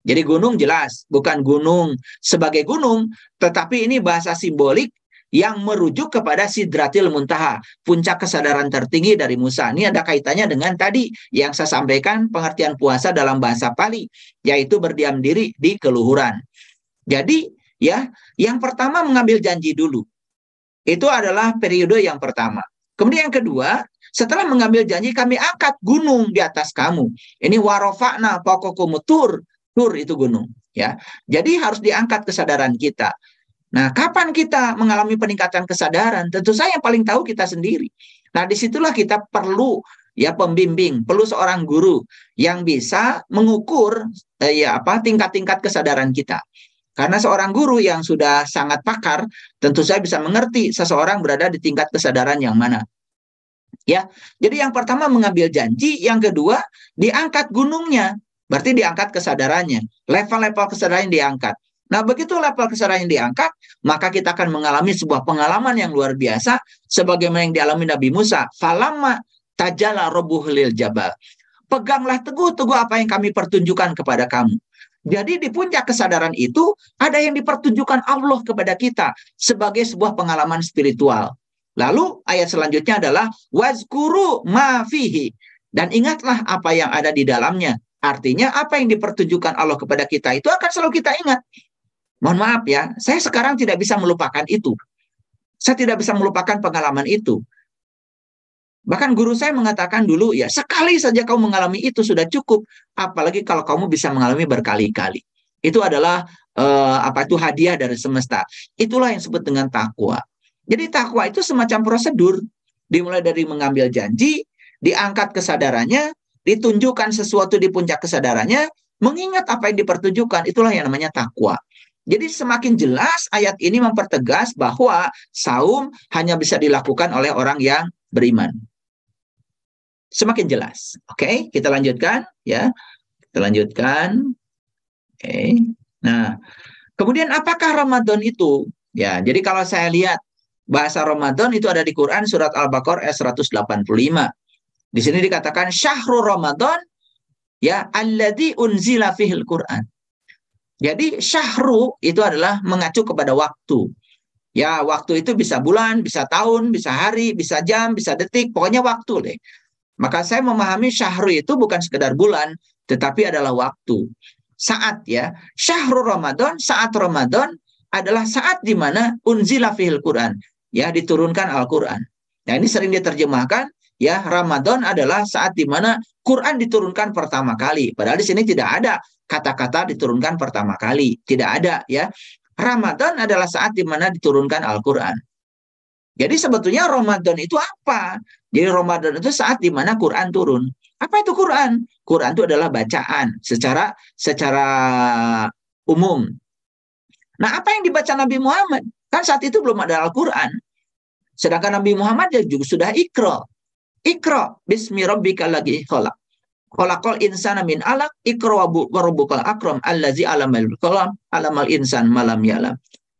Jadi gunung jelas, bukan gunung sebagai gunung, tetapi ini bahasa simbolik yang merujuk kepada Sidratil Muntaha, puncak kesadaran tertinggi dari Musa. Ini ada kaitannya dengan tadi yang saya sampaikan pengertian puasa dalam bahasa Pali, yaitu berdiam diri di keluhuran. Jadi Ya, yang pertama mengambil janji dulu. Itu adalah periode yang pertama. Kemudian yang kedua, setelah mengambil janji kami angkat gunung di atas kamu. Ini warofakna pokokumutur tur. Tur itu gunung. Ya, jadi harus diangkat kesadaran kita. Nah, kapan kita mengalami peningkatan kesadaran? Tentu saya yang paling tahu kita sendiri. Nah, disitulah kita perlu ya pembimbing, perlu seorang guru yang bisa mengukur eh, ya apa tingkat-tingkat kesadaran kita. Karena seorang guru yang sudah sangat pakar, tentu saya bisa mengerti seseorang berada di tingkat kesadaran yang mana. Ya, jadi yang pertama mengambil janji, yang kedua diangkat gunungnya, berarti diangkat kesadarannya, level-level kesadaran yang diangkat. Nah, begitu level kesadaran yang diangkat, maka kita akan mengalami sebuah pengalaman yang luar biasa, sebagaimana yang dialami Nabi Musa. falamma tajala robuh jabal. Peganglah teguh-teguh apa yang kami pertunjukkan kepada kamu. Jadi di puncak kesadaran itu ada yang dipertunjukkan Allah kepada kita sebagai sebuah pengalaman spiritual. Lalu ayat selanjutnya adalah wazkuru mafihi dan ingatlah apa yang ada di dalamnya. Artinya apa yang dipertunjukkan Allah kepada kita itu akan selalu kita ingat. Mohon maaf ya, saya sekarang tidak bisa melupakan itu. Saya tidak bisa melupakan pengalaman itu. Bahkan guru saya mengatakan dulu, ya sekali saja kau mengalami itu sudah cukup. Apalagi kalau kamu bisa mengalami berkali-kali. Itu adalah eh, apa itu hadiah dari semesta. Itulah yang disebut dengan takwa. Jadi takwa itu semacam prosedur. Dimulai dari mengambil janji, diangkat kesadarannya, ditunjukkan sesuatu di puncak kesadarannya, mengingat apa yang dipertunjukkan, itulah yang namanya takwa. Jadi semakin jelas ayat ini mempertegas bahwa saum hanya bisa dilakukan oleh orang yang beriman semakin jelas. Oke, okay? kita lanjutkan ya. Kita lanjutkan. Oke. Okay. Nah, kemudian apakah Ramadan itu? Ya, jadi kalau saya lihat bahasa Ramadan itu ada di Quran surat Al-Baqarah ayat 185. Di sini dikatakan syahrul Ramadan ya alladzi unzila fihil Quran. Jadi syahru itu adalah mengacu kepada waktu. Ya, waktu itu bisa bulan, bisa tahun, bisa hari, bisa jam, bisa detik, pokoknya waktu deh. Maka saya memahami syahrul itu bukan sekedar bulan, tetapi adalah waktu. Saat ya. Syahrul Ramadan, saat Ramadan adalah saat di mana unzila fihil Quran, ya diturunkan Al-Qur'an. Nah, ini sering diterjemahkan ya Ramadan adalah saat di mana Quran diturunkan pertama kali. Padahal di sini tidak ada kata-kata diturunkan pertama kali, tidak ada ya. Ramadan adalah saat di mana diturunkan Al-Qur'an. Jadi sebetulnya Ramadan itu apa? Jadi Ramadan itu saat di mana Quran turun. Apa itu Quran? Quran itu adalah bacaan secara secara umum. Nah, apa yang dibaca Nabi Muhammad? Kan saat itu belum ada Al-Quran. Sedangkan Nabi Muhammad dia ya juga sudah ikro. Ikro. Bismi rabbika lagi kholak. Kholakol insana min alak ikro wabu warubukal akram allazi alamal kolam alamal insan malam yalam.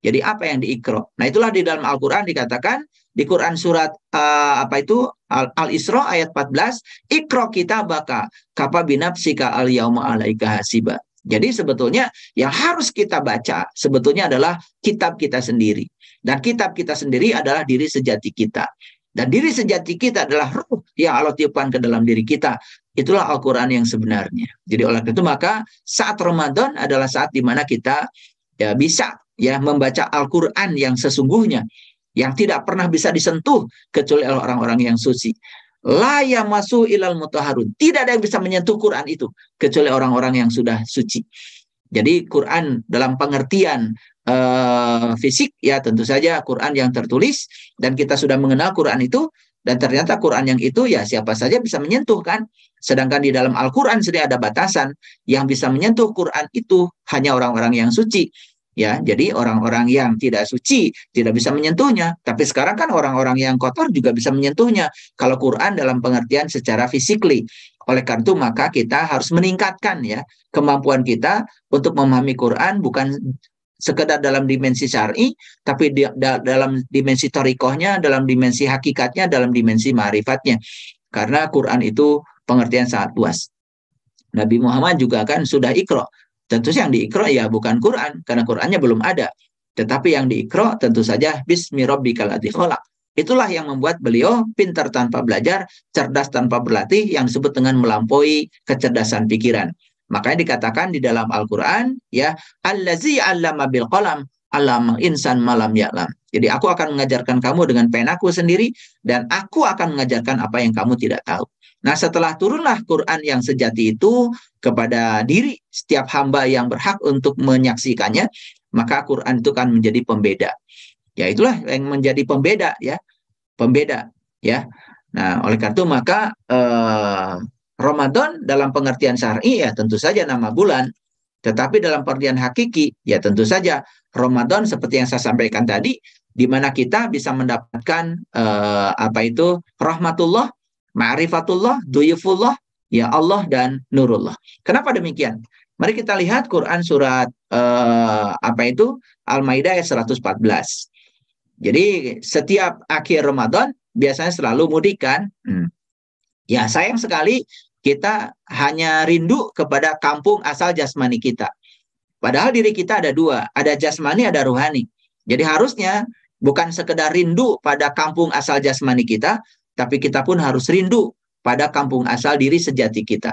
Jadi apa yang diikro? Nah itulah di dalam Al-Quran dikatakan di Quran surat uh, apa itu Al-Isra ayat 14 ikro kita baka kapa binapsika al yauma alaika hasiba. Jadi sebetulnya yang harus kita baca sebetulnya adalah kitab kita sendiri. Dan kitab kita sendiri adalah diri sejati kita. Dan diri sejati kita adalah ruh yang Allah tiupkan ke dalam diri kita. Itulah Al-Quran yang sebenarnya. Jadi oleh itu maka saat Ramadan adalah saat dimana kita ya, bisa ya membaca Al-Qur'an yang sesungguhnya yang tidak pernah bisa disentuh kecuali oleh orang-orang yang suci. La yamasu ilal mutaharun. Tidak ada yang bisa menyentuh Quran itu kecuali orang-orang yang sudah suci. Jadi Quran dalam pengertian uh, fisik ya tentu saja Quran yang tertulis dan kita sudah mengenal Quran itu dan ternyata Quran yang itu ya siapa saja bisa menyentuh kan. Sedangkan di dalam Al-Quran sendiri ada batasan yang bisa menyentuh Quran itu hanya orang-orang yang suci. Ya, jadi orang-orang yang tidak suci tidak bisa menyentuhnya, tapi sekarang kan orang-orang yang kotor juga bisa menyentuhnya. Kalau Quran dalam pengertian secara fisikly Oleh karena itu maka kita harus meningkatkan ya kemampuan kita untuk memahami Quran bukan sekedar dalam dimensi syari, tapi di, da, dalam dimensi torikohnya, dalam dimensi hakikatnya, dalam dimensi marifatnya. Karena Quran itu pengertian sangat luas. Nabi Muhammad juga kan sudah ikro Tentu yang diikro ya bukan Quran karena Qurannya belum ada. Tetapi yang diikro tentu saja bismi Robbi ladzi Itulah yang membuat beliau pintar tanpa belajar, cerdas tanpa berlatih yang disebut dengan melampaui kecerdasan pikiran. Makanya dikatakan di dalam Al-Qur'an ya allazi 'allama bil qalam alam insan malam ya'lam. Jadi aku akan mengajarkan kamu dengan penaku sendiri dan aku akan mengajarkan apa yang kamu tidak tahu. Nah setelah turunlah Quran yang sejati itu kepada diri setiap hamba yang berhak untuk menyaksikannya, maka Quran itu kan menjadi pembeda. Ya itulah yang menjadi pembeda ya, pembeda ya. Nah oleh karena itu maka eh, Ramadan dalam pengertian syar'i ya tentu saja nama bulan tetapi dalam pengertian hakiki, ya tentu saja Ramadan seperti yang saya sampaikan tadi, di mana kita bisa mendapatkan eh, apa itu rahmatullah, ma'rifatullah, duyufullah, ya Allah dan nurullah. Kenapa demikian? Mari kita lihat Quran surat eh, apa itu Al-Maidah ayat 114. Jadi setiap akhir Ramadan biasanya selalu mudikan Hmm. Ya sayang sekali kita hanya rindu kepada kampung asal jasmani kita. Padahal diri kita ada dua, ada jasmani, ada ruhani. Jadi harusnya bukan sekedar rindu pada kampung asal jasmani kita, tapi kita pun harus rindu pada kampung asal diri sejati kita.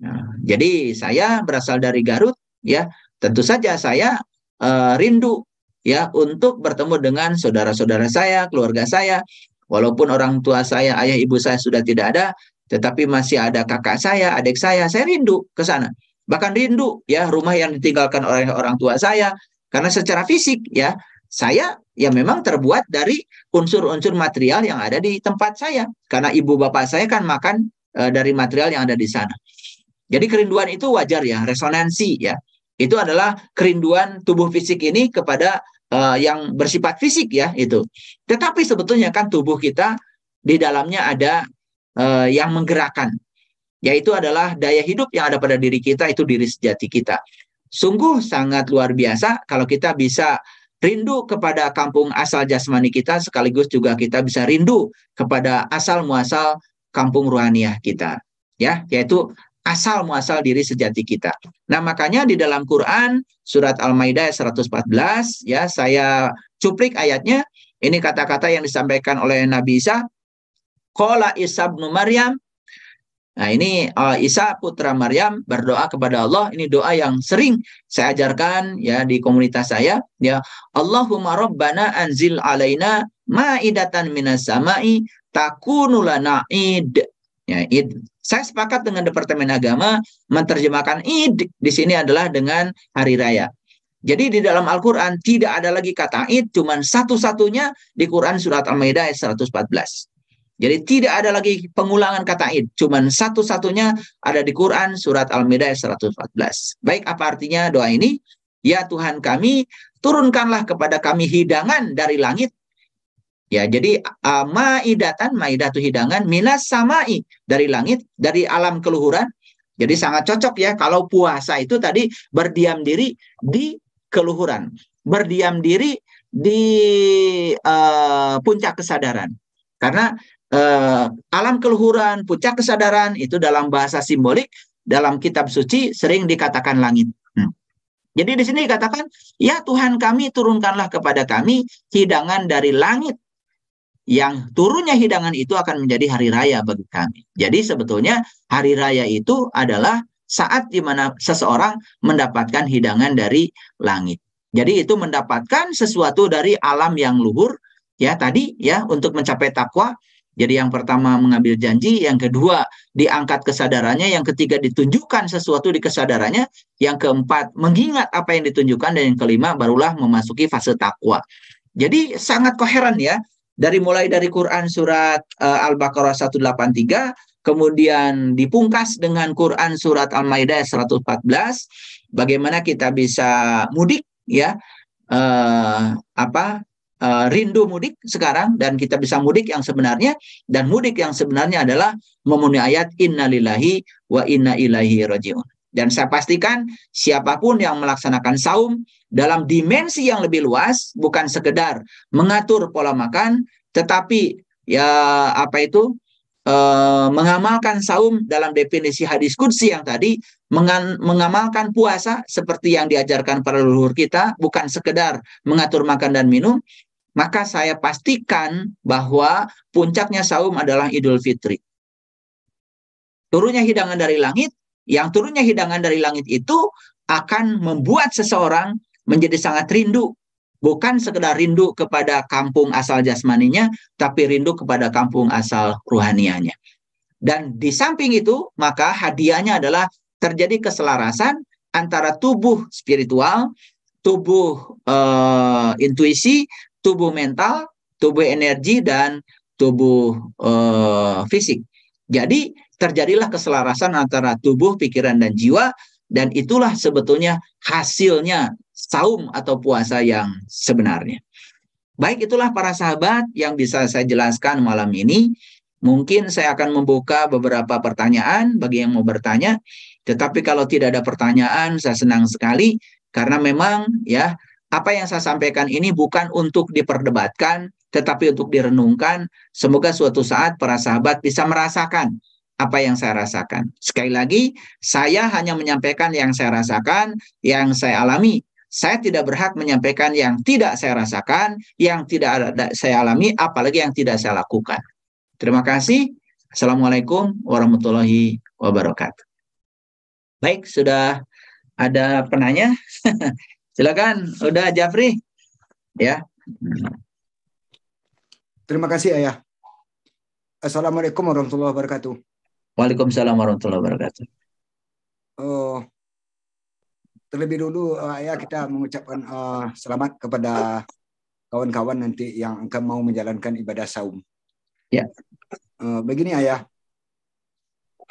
Nah, jadi saya berasal dari Garut, ya tentu saja saya e, rindu ya untuk bertemu dengan saudara-saudara saya, keluarga saya. Walaupun orang tua saya, ayah ibu saya sudah tidak ada, tetapi masih ada kakak saya, adik saya, saya rindu ke sana. Bahkan rindu ya rumah yang ditinggalkan oleh orang tua saya karena secara fisik ya saya ya memang terbuat dari unsur-unsur material yang ada di tempat saya karena ibu bapak saya kan makan e, dari material yang ada di sana. Jadi kerinduan itu wajar ya, resonansi ya. Itu adalah kerinduan tubuh fisik ini kepada e, yang bersifat fisik ya itu. Tetapi sebetulnya kan tubuh kita di dalamnya ada uh, yang menggerakkan, yaitu adalah daya hidup yang ada pada diri kita itu diri sejati kita. Sungguh sangat luar biasa kalau kita bisa rindu kepada kampung asal jasmani kita sekaligus juga kita bisa rindu kepada asal muasal kampung ruhaniah kita ya yaitu asal muasal diri sejati kita. Nah, makanya di dalam Quran surat Al-Maidah 114 ya saya cuplik ayatnya ini kata-kata yang disampaikan oleh Nabi Isa Kola Isa bin Maryam. Nah ini uh, Isa putra Maryam berdoa kepada Allah. Ini doa yang sering saya ajarkan ya di komunitas saya. Ya Allahumma Rabbana anzil alaina ma'idatan minas sama'i takunulana id. Ya, id. Saya sepakat dengan Departemen Agama menerjemahkan id di sini adalah dengan hari raya. Jadi di dalam Al-Quran tidak ada lagi kata id, cuman satu-satunya di Quran Surat Al-Maidah ayat 114. Jadi tidak ada lagi pengulangan kata id, cuman satu-satunya ada di Quran surat Al-Maidah 114. Baik apa artinya doa ini? Ya Tuhan kami, turunkanlah kepada kami hidangan dari langit. Ya, jadi uh, maidatan, maidatu hidangan minas samai dari langit, dari alam keluhuran. Jadi sangat cocok ya kalau puasa itu tadi berdiam diri di keluhuran, berdiam diri di uh, puncak kesadaran. Karena eh, alam keluhuran, puncak kesadaran itu dalam bahasa simbolik dalam kitab suci sering dikatakan langit. Hmm. Jadi di sini dikatakan, ya Tuhan kami turunkanlah kepada kami hidangan dari langit yang turunnya hidangan itu akan menjadi hari raya bagi kami. Jadi sebetulnya hari raya itu adalah saat di mana seseorang mendapatkan hidangan dari langit. Jadi itu mendapatkan sesuatu dari alam yang luhur ya tadi ya untuk mencapai takwa jadi yang pertama mengambil janji, yang kedua diangkat kesadarannya, yang ketiga ditunjukkan sesuatu di kesadarannya, yang keempat mengingat apa yang ditunjukkan dan yang kelima barulah memasuki fase takwa. Jadi sangat koheren ya dari mulai dari Quran surat uh, Al-Baqarah 183 kemudian dipungkas dengan Quran surat Al-Maidah 114 bagaimana kita bisa mudik ya uh, apa Eh, rindu mudik sekarang dan kita bisa mudik yang sebenarnya dan mudik yang sebenarnya adalah memenuhi ayat innalillahi wa inna ilaihi rajiun. Dan saya pastikan siapapun yang melaksanakan saum dalam dimensi yang lebih luas bukan sekedar mengatur pola makan tetapi ya apa itu e, mengamalkan saum dalam definisi hadis kudsi yang tadi mengan, mengamalkan puasa seperti yang diajarkan para leluhur kita bukan sekedar mengatur makan dan minum maka saya pastikan bahwa puncaknya saum adalah Idul Fitri. Turunnya hidangan dari langit, yang turunnya hidangan dari langit itu akan membuat seseorang menjadi sangat rindu bukan sekedar rindu kepada kampung asal jasmaninya, tapi rindu kepada kampung asal ruhanianya. Dan di samping itu, maka hadiahnya adalah terjadi keselarasan antara tubuh spiritual, tubuh e, intuisi, tubuh mental, tubuh energi dan tubuh uh, fisik. Jadi terjadilah keselarasan antara tubuh, pikiran dan jiwa dan itulah sebetulnya hasilnya saum atau puasa yang sebenarnya. Baik itulah para sahabat yang bisa saya jelaskan malam ini. Mungkin saya akan membuka beberapa pertanyaan bagi yang mau bertanya. Tetapi kalau tidak ada pertanyaan, saya senang sekali karena memang ya apa yang saya sampaikan ini bukan untuk diperdebatkan, tetapi untuk direnungkan. Semoga suatu saat para sahabat bisa merasakan apa yang saya rasakan. Sekali lagi, saya hanya menyampaikan yang saya rasakan, yang saya alami. Saya tidak berhak menyampaikan yang tidak saya rasakan, yang tidak ada saya alami, apalagi yang tidak saya lakukan. Terima kasih. Assalamualaikum warahmatullahi wabarakatuh. Baik, sudah ada penanya. Silakan, sudah Jafri. Ya. Terima kasih Ayah. Assalamualaikum warahmatullahi wabarakatuh. Waalaikumsalam warahmatullahi wabarakatuh. Oh, terlebih dulu eh, Ayah kita mengucapkan uh, selamat kepada kawan-kawan nanti yang akan mau menjalankan ibadah saum. Ya. Uh, begini Ayah.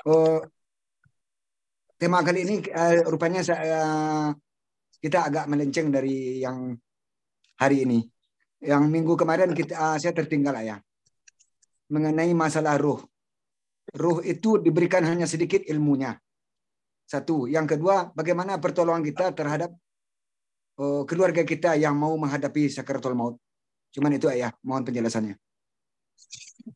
oh tema kali ini uh, rupanya saya kita agak melenceng dari yang hari ini. Yang minggu kemarin kita ah, saya tertinggal ya mengenai masalah ruh. Ruh itu diberikan hanya sedikit ilmunya. Satu, yang kedua bagaimana pertolongan kita terhadap uh, keluarga kita yang mau menghadapi sakaratul maut. Cuman itu ayah, mohon penjelasannya.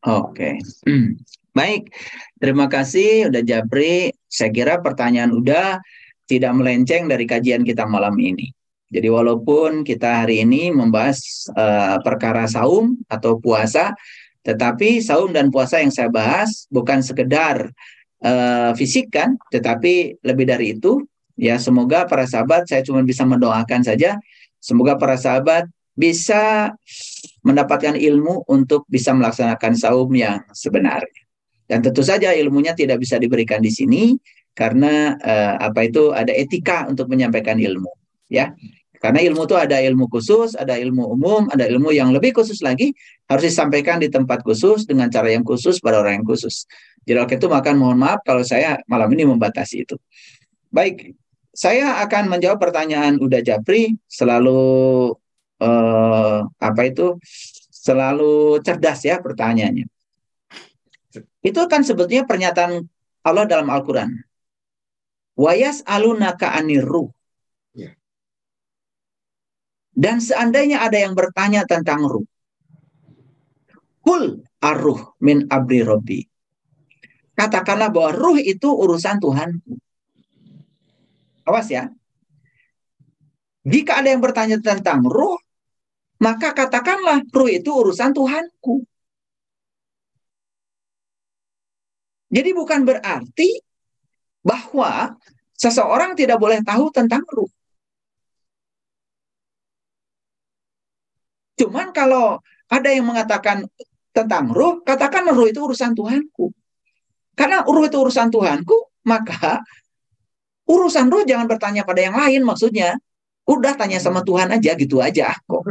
Oke. Okay. Hmm. Baik, terima kasih udah jabri. Saya kira pertanyaan udah tidak melenceng dari kajian kita malam ini. Jadi walaupun kita hari ini membahas uh, perkara saum atau puasa, tetapi saum dan puasa yang saya bahas bukan sekedar uh, fisik kan, tetapi lebih dari itu ya semoga para sahabat saya cuma bisa mendoakan saja semoga para sahabat bisa mendapatkan ilmu untuk bisa melaksanakan saum yang sebenarnya. Dan tentu saja ilmunya tidak bisa diberikan di sini, karena uh, apa itu ada etika untuk menyampaikan ilmu ya karena ilmu itu ada ilmu khusus, ada ilmu umum, ada ilmu yang lebih khusus lagi harus disampaikan di tempat khusus dengan cara yang khusus pada orang yang khusus. Jadi oleh itu makan mohon maaf kalau saya malam ini membatasi itu. Baik, saya akan menjawab pertanyaan Uda Japri selalu uh, apa itu selalu cerdas ya pertanyaannya. Itu kan sebetulnya pernyataan Allah dalam Al-Quran. Wayas alunaka ka aniru ya. Dan seandainya ada yang bertanya tentang ruh. Kul aruh min abri robi Katakanlah bahwa ruh itu urusan Tuhan Awas ya. Jika ada yang bertanya tentang ruh, maka katakanlah ruh itu urusan Tuhanku. Jadi bukan berarti bahwa seseorang tidak boleh tahu tentang ruh. Cuman kalau ada yang mengatakan tentang ruh, katakan ruh itu urusan Tuhanku. Karena ruh itu urusan Tuhanku, maka urusan ruh jangan bertanya pada yang lain maksudnya. Udah tanya sama Tuhan aja gitu aja ah, kok.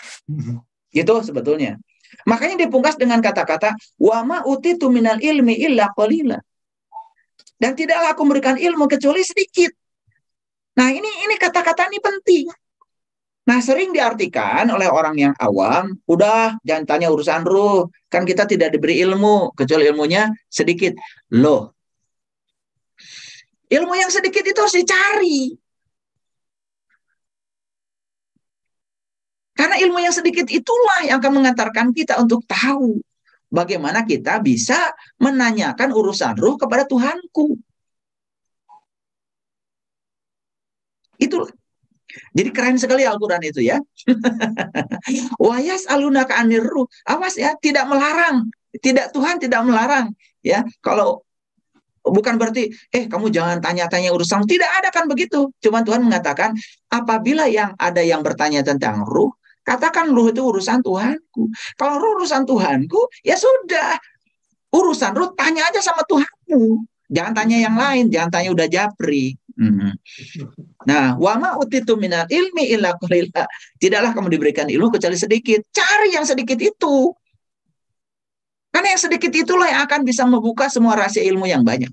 gitu sebetulnya. Makanya dipungkas dengan kata-kata wama uti tuminal ilmi illa qalila dan tidaklah aku memberikan ilmu kecuali sedikit. Nah, ini ini kata-kata ini penting. Nah, sering diartikan oleh orang yang awam, udah jangan tanya urusan ruh, kan kita tidak diberi ilmu, kecuali ilmunya sedikit. Loh, ilmu yang sedikit itu harus dicari. Karena ilmu yang sedikit itulah yang akan mengantarkan kita untuk tahu bagaimana kita bisa menanyakan urusan ruh kepada Tuhanku. Itu jadi keren sekali Al-Quran itu ya. Wayas aluna anir ruh. Awas ya, tidak melarang. Tidak Tuhan tidak melarang. Ya, kalau bukan berarti eh kamu jangan tanya-tanya urusan tidak ada kan begitu. Cuma Tuhan mengatakan apabila yang ada yang bertanya tentang ruh, Katakan ruh itu urusan Tuhanku. Kalau ruh urusan Tuhanku, ya sudah. Urusan ruh tanya aja sama Tuhanmu. Jangan tanya yang lain, jangan tanya udah japri. Hmm. Nah, wama utitu minal ilmi illa ah, Tidaklah kamu diberikan ilmu kecuali sedikit. Cari yang sedikit itu. Karena yang sedikit itulah yang akan bisa membuka semua rahasia ilmu yang banyak.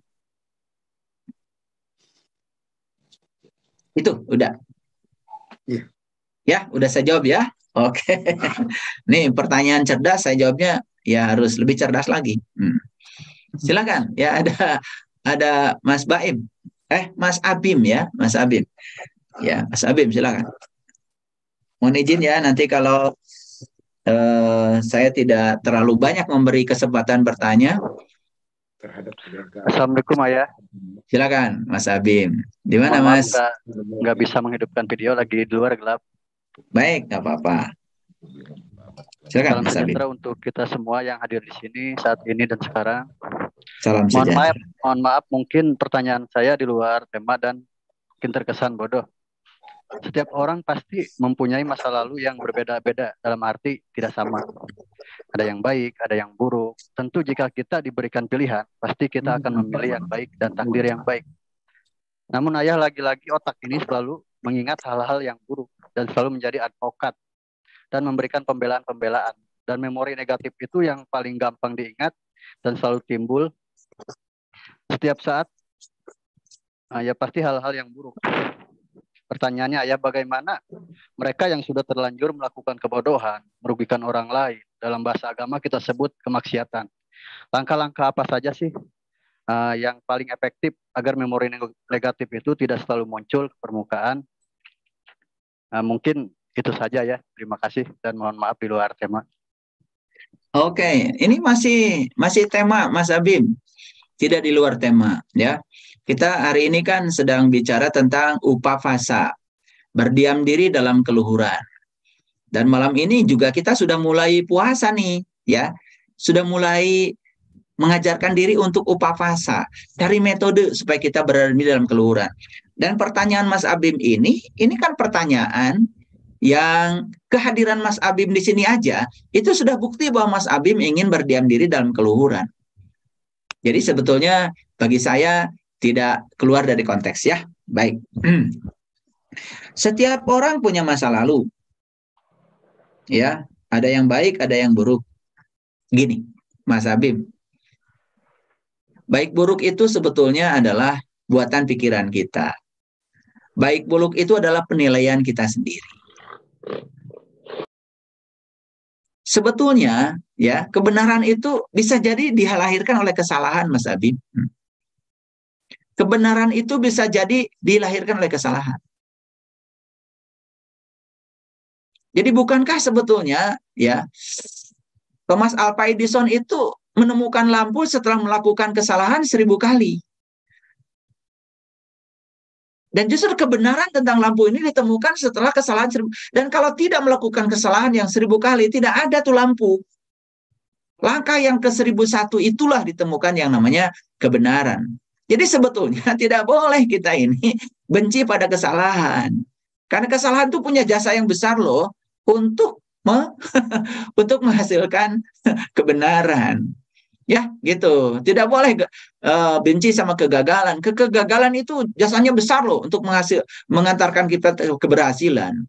Itu udah. Ya, ya udah saya jawab ya. Oke. Okay. Nih pertanyaan cerdas saya jawabnya ya harus lebih cerdas lagi. Hmm. Silakan ya ada ada Mas Baim. Eh Mas Abim ya, Mas Abim. Ya, Mas Abim silakan. Mohon izin ya nanti kalau uh, saya tidak terlalu banyak memberi kesempatan bertanya Assalamualaikum Ayah. Silakan Mas Abim. Di mana Mas? Nggak bisa menghidupkan video lagi di luar gelap. Baik, nggak apa-apa. Silakan Salam sejahtera untuk kita semua yang hadir di sini saat ini dan sekarang. Salam mohon sejahtera. maaf, mohon maaf mungkin pertanyaan saya di luar tema dan mungkin terkesan bodoh. Setiap orang pasti mempunyai masa lalu yang berbeda-beda dalam arti tidak sama. Ada yang baik, ada yang buruk. Tentu jika kita diberikan pilihan, pasti kita akan memilih yang baik dan takdir yang baik. Namun ayah lagi-lagi otak ini selalu mengingat hal-hal yang buruk dan selalu menjadi advokat dan memberikan pembelaan-pembelaan. Dan memori negatif itu yang paling gampang diingat dan selalu timbul setiap saat. Nah, ya pasti hal-hal yang buruk. Pertanyaannya, ya bagaimana mereka yang sudah terlanjur melakukan kebodohan, merugikan orang lain, dalam bahasa agama kita sebut kemaksiatan. Langkah-langkah apa saja sih uh, yang paling efektif agar memori negatif itu tidak selalu muncul ke permukaan Nah, mungkin itu saja ya. Terima kasih dan mohon maaf di luar tema. Oke, ini masih masih tema Mas Abim. Tidak di luar tema ya. Kita hari ini kan sedang bicara tentang upafasa, berdiam diri dalam keluhuran. Dan malam ini juga kita sudah mulai puasa nih ya. Sudah mulai mengajarkan diri untuk upafasa, cari metode supaya kita berada di dalam keluhuran. Dan pertanyaan Mas Abim ini, ini kan pertanyaan yang kehadiran Mas Abim di sini aja itu sudah bukti bahwa Mas Abim ingin berdiam diri dalam keluhuran. Jadi sebetulnya bagi saya tidak keluar dari konteks ya. Baik. Setiap orang punya masa lalu. Ya, ada yang baik, ada yang buruk. Gini, Mas Abim. Baik buruk itu sebetulnya adalah buatan pikiran kita. Baik buluk itu adalah penilaian kita sendiri. Sebetulnya ya kebenaran itu bisa jadi dilahirkan oleh kesalahan Mas Abi. Hmm. Kebenaran itu bisa jadi dilahirkan oleh kesalahan. Jadi bukankah sebetulnya ya Thomas Alva Edison itu menemukan lampu setelah melakukan kesalahan seribu kali? Dan justru kebenaran tentang lampu ini ditemukan setelah kesalahan seribu. Dan kalau tidak melakukan kesalahan yang seribu kali, tidak ada tuh lampu. Langkah yang ke seribu satu itulah ditemukan yang namanya kebenaran. Jadi sebetulnya tidak boleh kita ini benci pada kesalahan. Karena kesalahan itu punya jasa yang besar loh untuk me, untuk menghasilkan kebenaran. Ya, gitu. Tidak boleh uh, benci sama kegagalan. Ke kegagalan itu jasanya besar loh untuk menghasil mengantarkan kita keberhasilan.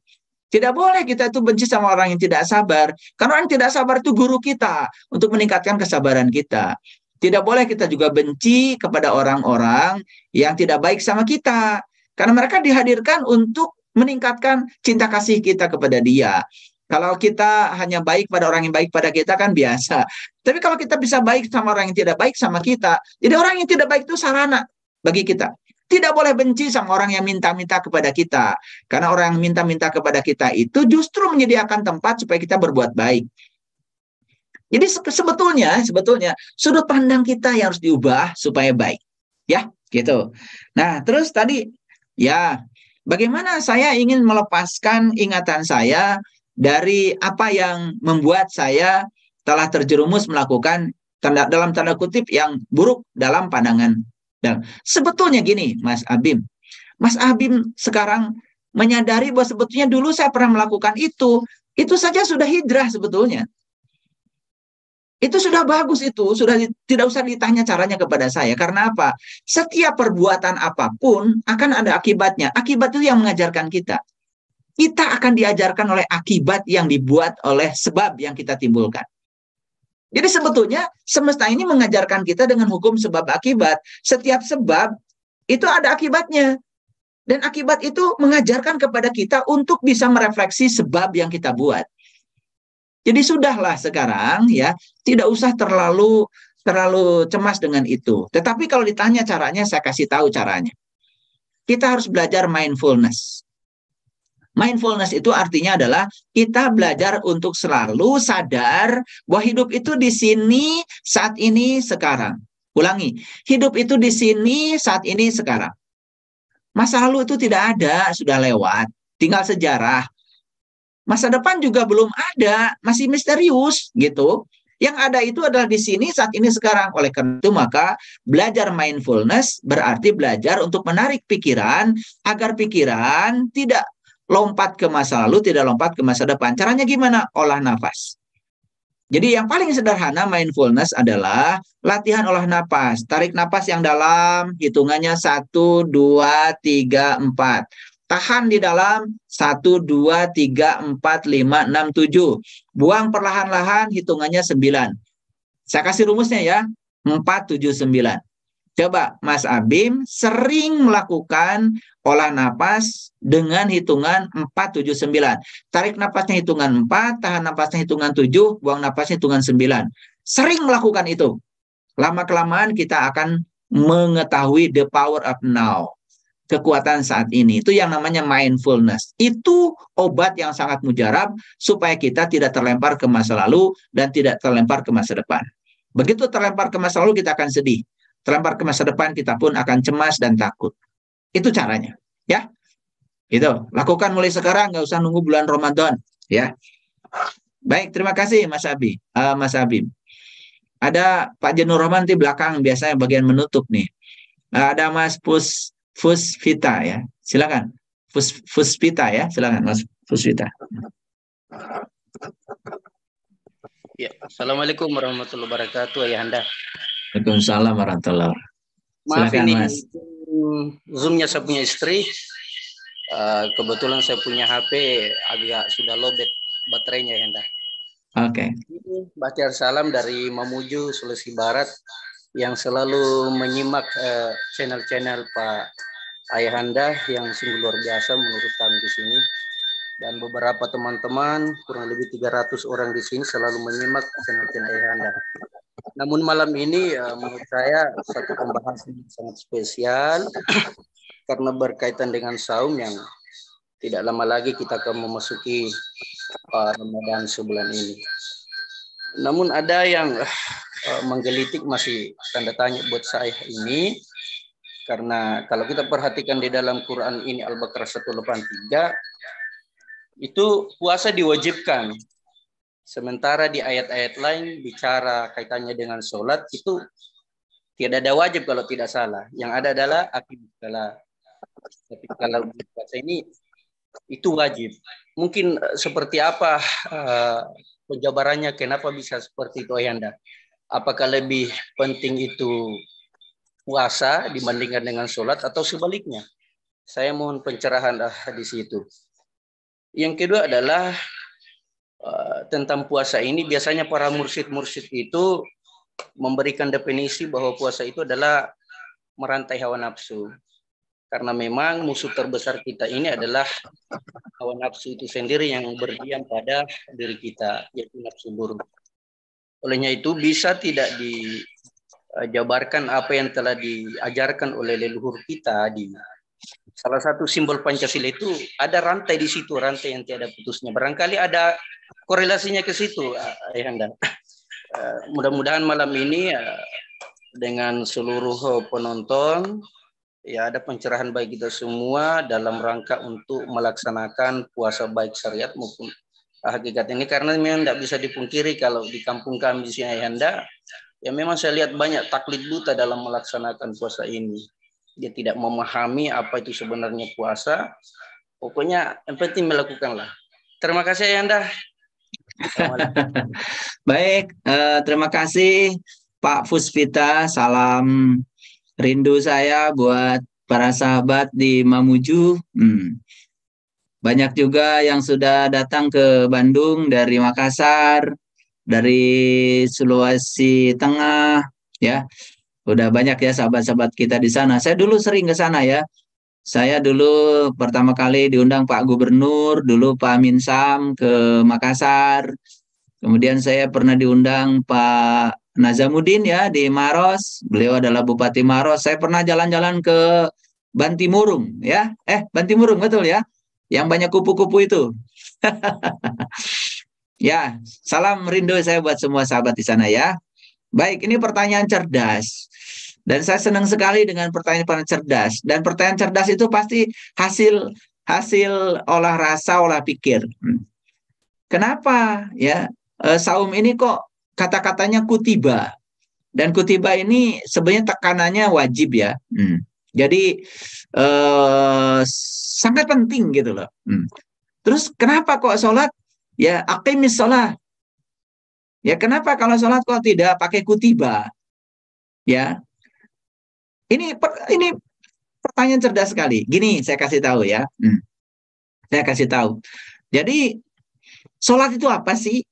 Tidak boleh kita itu benci sama orang yang tidak sabar. Karena orang yang tidak sabar itu guru kita untuk meningkatkan kesabaran kita. Tidak boleh kita juga benci kepada orang-orang yang tidak baik sama kita. Karena mereka dihadirkan untuk meningkatkan cinta kasih kita kepada dia. Kalau kita hanya baik pada orang yang baik pada kita kan biasa. Tapi kalau kita bisa baik sama orang yang tidak baik sama kita, jadi orang yang tidak baik itu sarana bagi kita. Tidak boleh benci sama orang yang minta-minta kepada kita. Karena orang yang minta-minta kepada kita itu justru menyediakan tempat supaya kita berbuat baik. Jadi sebetulnya, sebetulnya sudut pandang kita yang harus diubah supaya baik. Ya, gitu. Nah, terus tadi, ya, bagaimana saya ingin melepaskan ingatan saya dari apa yang membuat saya telah terjerumus melakukan tanda, dalam tanda kutip yang buruk dalam pandangan. Dan sebetulnya gini, Mas Abim. Mas Abim sekarang menyadari bahwa sebetulnya dulu saya pernah melakukan itu. Itu saja sudah hijrah sebetulnya. Itu sudah bagus itu, sudah tidak usah ditanya caranya kepada saya. Karena apa? Setiap perbuatan apapun akan ada akibatnya. Akibat itu yang mengajarkan kita kita akan diajarkan oleh akibat yang dibuat oleh sebab yang kita timbulkan. Jadi sebetulnya semesta ini mengajarkan kita dengan hukum sebab akibat. Setiap sebab itu ada akibatnya. Dan akibat itu mengajarkan kepada kita untuk bisa merefleksi sebab yang kita buat. Jadi sudahlah sekarang ya, tidak usah terlalu terlalu cemas dengan itu. Tetapi kalau ditanya caranya saya kasih tahu caranya. Kita harus belajar mindfulness Mindfulness itu artinya adalah kita belajar untuk selalu sadar bahwa hidup itu di sini, saat ini, sekarang. Ulangi, hidup itu di sini, saat ini, sekarang. Masa lalu itu tidak ada, sudah lewat, tinggal sejarah. Masa depan juga belum ada, masih misterius gitu. Yang ada itu adalah di sini saat ini sekarang. Oleh karena itu maka belajar mindfulness berarti belajar untuk menarik pikiran agar pikiran tidak lompat ke masa lalu, tidak lompat ke masa depan. Caranya gimana? Olah nafas. Jadi yang paling sederhana mindfulness adalah latihan olah nafas. Tarik nafas yang dalam, hitungannya 1, 2, 3, 4. Tahan di dalam 1, 2, 3, 4, 5, 6, 7. Buang perlahan-lahan, hitungannya 9. Saya kasih rumusnya ya, 4, 7, 9. Coba Mas Abim sering melakukan olah napas dengan hitungan 479. Tarik napasnya hitungan 4, tahan napasnya hitungan 7, buang napasnya hitungan 9. Sering melakukan itu. Lama-kelamaan kita akan mengetahui the power of now. Kekuatan saat ini. Itu yang namanya mindfulness. Itu obat yang sangat mujarab supaya kita tidak terlempar ke masa lalu dan tidak terlempar ke masa depan. Begitu terlempar ke masa lalu kita akan sedih terlempar ke masa depan kita pun akan cemas dan takut. Itu caranya, ya. Itu. Lakukan mulai sekarang, nggak usah nunggu bulan Ramadan, ya. Baik, terima kasih Mas Abi, uh, Mas Abi. Ada Pak Jenur Roman di belakang biasanya bagian menutup nih. Uh, ada Mas Pus vita ya. Silakan. Fus vita ya, silakan Mas Fusvita. Ya, Assalamualaikum warahmatullahi wabarakatuh Ayahanda. Waalaikumsalam warahmatullahi wabarakatuh. Maaf ini mas. zoomnya saya punya istri. Uh, kebetulan saya punya HP agak sudah lobet baterainya ya Oke. Okay. Baca salam dari Mamuju Sulawesi Barat yang selalu menyimak eh, channel-channel uh, Pak Ayahanda yang sungguh luar biasa menurut kami di sini dan beberapa teman-teman kurang lebih 300 orang di sini selalu menyimak channel-channel Ayahanda. Namun malam ini ya, menurut saya satu pembahasan yang sangat spesial karena berkaitan dengan saum yang tidak lama lagi kita akan memasuki uh, Ramadan sebulan ini. Namun ada yang uh, menggelitik masih tanda tanya buat saya ini karena kalau kita perhatikan di dalam Quran ini Al-Baqarah 183 itu puasa diwajibkan Sementara di ayat-ayat lain bicara kaitannya dengan sholat itu tidak ada wajib kalau tidak salah. Yang ada adalah akibat kalau tapi kalau puasa ini itu wajib. Mungkin eh, seperti apa uh, penjabarannya? Kenapa bisa seperti itu, Ayanda? Apakah lebih penting itu puasa dibandingkan dengan sholat atau sebaliknya? Saya mohon pencerahan ah, di situ. Yang kedua adalah Eh, tentang puasa ini biasanya para mursid-mursid itu memberikan definisi bahwa puasa itu adalah merantai hawa nafsu. Karena memang musuh terbesar kita ini adalah hawa nafsu itu sendiri yang berdiam pada diri kita, yaitu nafsu buruk. Olehnya itu bisa tidak dijabarkan apa yang telah diajarkan oleh leluhur kita di salah satu simbol Pancasila itu ada rantai di situ, rantai yang tiada putusnya. Barangkali ada korelasinya ke situ, ah, Ayahanda. Eh, mudah-mudahan malam ini eh, dengan seluruh eh, penonton ya ada pencerahan baik kita semua dalam rangka untuk melaksanakan puasa baik syariat maupun hakikat ini karena memang tidak bisa dipungkiri kalau di kampung kami di sini Ayahanda ya memang saya lihat banyak taklid buta dalam melaksanakan puasa ini dia tidak memahami apa itu sebenarnya puasa pokoknya yang penting melakukanlah terima kasih Ayahanda Baik, eh, terima kasih Pak Fusvita. Salam rindu saya buat para sahabat di Mamuju. Hmm. Banyak juga yang sudah datang ke Bandung dari Makassar, dari Sulawesi Tengah, ya. Udah banyak ya sahabat-sahabat kita di sana. Saya dulu sering ke sana ya. Saya dulu pertama kali diundang Pak Gubernur, dulu Pak Amin Sam ke Makassar. Kemudian saya pernah diundang Pak Nazamudin ya di Maros. Beliau adalah Bupati Maros. Saya pernah jalan-jalan ke Bantimurung ya. Eh, Bantimurung betul ya. Yang banyak kupu-kupu itu. ya, salam rindu saya buat semua sahabat di sana ya. Baik, ini pertanyaan cerdas. Dan saya senang sekali dengan pertanyaan-pertanyaan cerdas. Dan pertanyaan cerdas itu pasti hasil hasil olah rasa, olah pikir. Hmm. Kenapa ya e, saum ini kok kata-katanya kutiba? Dan kutiba ini sebenarnya tekanannya wajib ya. Hmm. Jadi eh, sangat penting gitu loh. Hmm. Terus kenapa kok sholat? Ya akimis sholat. Ya kenapa kalau sholat kok tidak pakai kutiba? Ya ini per, ini pertanyaan cerdas sekali. Gini, saya kasih tahu ya. Hmm. Saya kasih tahu. Jadi sholat itu apa sih?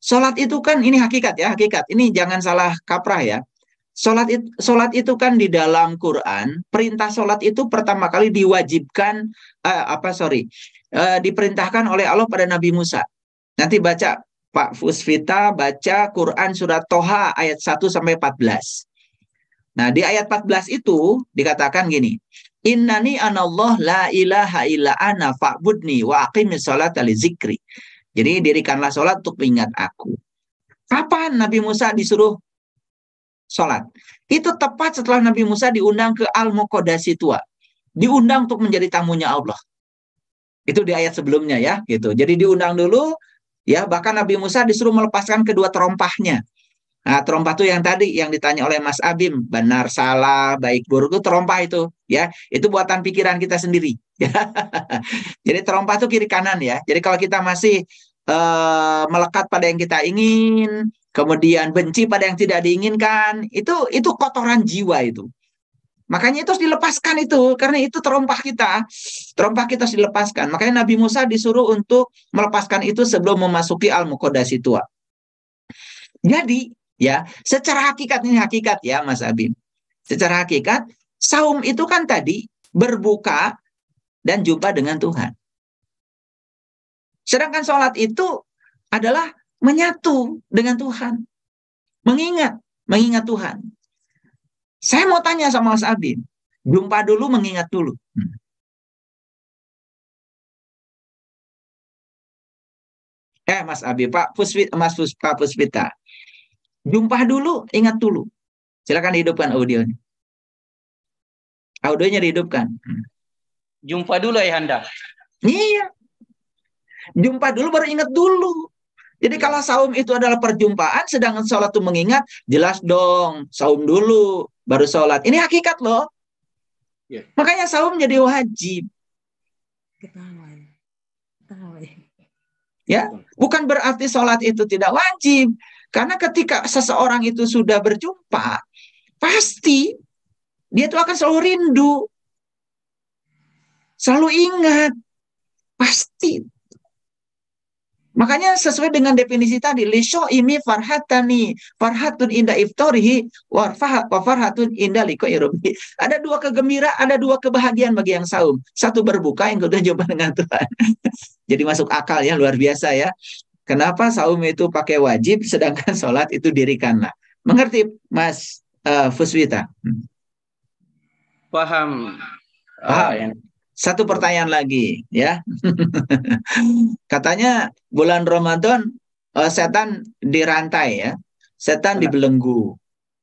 Sholat itu kan ini hakikat ya, hakikat. Ini jangan salah kaprah ya. Sholat itu, sholat itu kan di dalam Quran, perintah sholat itu pertama kali diwajibkan, uh, apa sorry, uh, diperintahkan oleh Allah pada Nabi Musa. Nanti baca Pak Fuzfita baca Quran surat Toha ayat 1 sampai 14. Nah, di ayat 14 itu dikatakan gini, Innani anallah la ilaha illa ana fa'budni wa aqimi sholata li zikri. Jadi dirikanlah sholat untuk mengingat aku. Kapan Nabi Musa disuruh sholat? Itu tepat setelah Nabi Musa diundang ke Al-Muqadasi tua. Diundang untuk menjadi tamunya Allah. Itu di ayat sebelumnya ya, gitu. Jadi diundang dulu, ya bahkan Nabi Musa disuruh melepaskan kedua terompahnya Nah, terompah itu yang tadi yang ditanya oleh Mas Abim, benar salah, baik buruk itu terompah itu, ya. Itu buatan pikiran kita sendiri. Ya. Jadi terompah itu kiri kanan ya. Jadi kalau kita masih uh, melekat pada yang kita ingin, kemudian benci pada yang tidak diinginkan, itu itu kotoran jiwa itu. Makanya itu harus dilepaskan itu karena itu terompah kita. Terompah kita harus dilepaskan. Makanya Nabi Musa disuruh untuk melepaskan itu sebelum memasuki Al-Muqaddas tua. Jadi Ya, secara hakikat ini hakikat ya Mas Abim. Secara hakikat, saum itu kan tadi berbuka dan jumpa dengan Tuhan. Sedangkan sholat itu adalah menyatu dengan Tuhan. Mengingat, mengingat Tuhan. Saya mau tanya sama Mas Abim, jumpa dulu mengingat dulu. Hmm. Eh Mas Abi, Pak Puspita, Mas Pus, Pak Puspita, Jumpa dulu, ingat dulu. Silakan dihidupkan audionya. Audionya dihidupkan. Hmm. Jumpa dulu ya Anda. Iya. Jumpa dulu baru ingat dulu. Jadi kalau saum itu adalah perjumpaan, sedangkan sholat itu mengingat, jelas dong, saum dulu, baru sholat. Ini hakikat loh. Yeah. Makanya saum jadi wajib. Ketahuan. Ketahuan. Ya, bukan berarti sholat itu tidak wajib. Karena ketika seseorang itu sudah berjumpa, pasti dia itu akan selalu rindu. Selalu ingat. Pasti. Makanya sesuai dengan definisi tadi, lisho imi farhatani, farhatun inda iftorihi, warfah, farhatun inda liko irubi. Ada dua kegembiraan, ada dua kebahagiaan bagi yang saum. Satu berbuka, yang kedua jumpa dengan Tuhan. Jadi masuk akal ya, luar biasa ya. Kenapa saum itu pakai wajib sedangkan sholat itu dirikanlah? Mengerti Mas uh, Fuswita? Hmm. Paham. Paham. Oh, ya. Satu pertanyaan lagi ya. Katanya bulan Ramadan uh, setan dirantai ya. Setan dibelenggu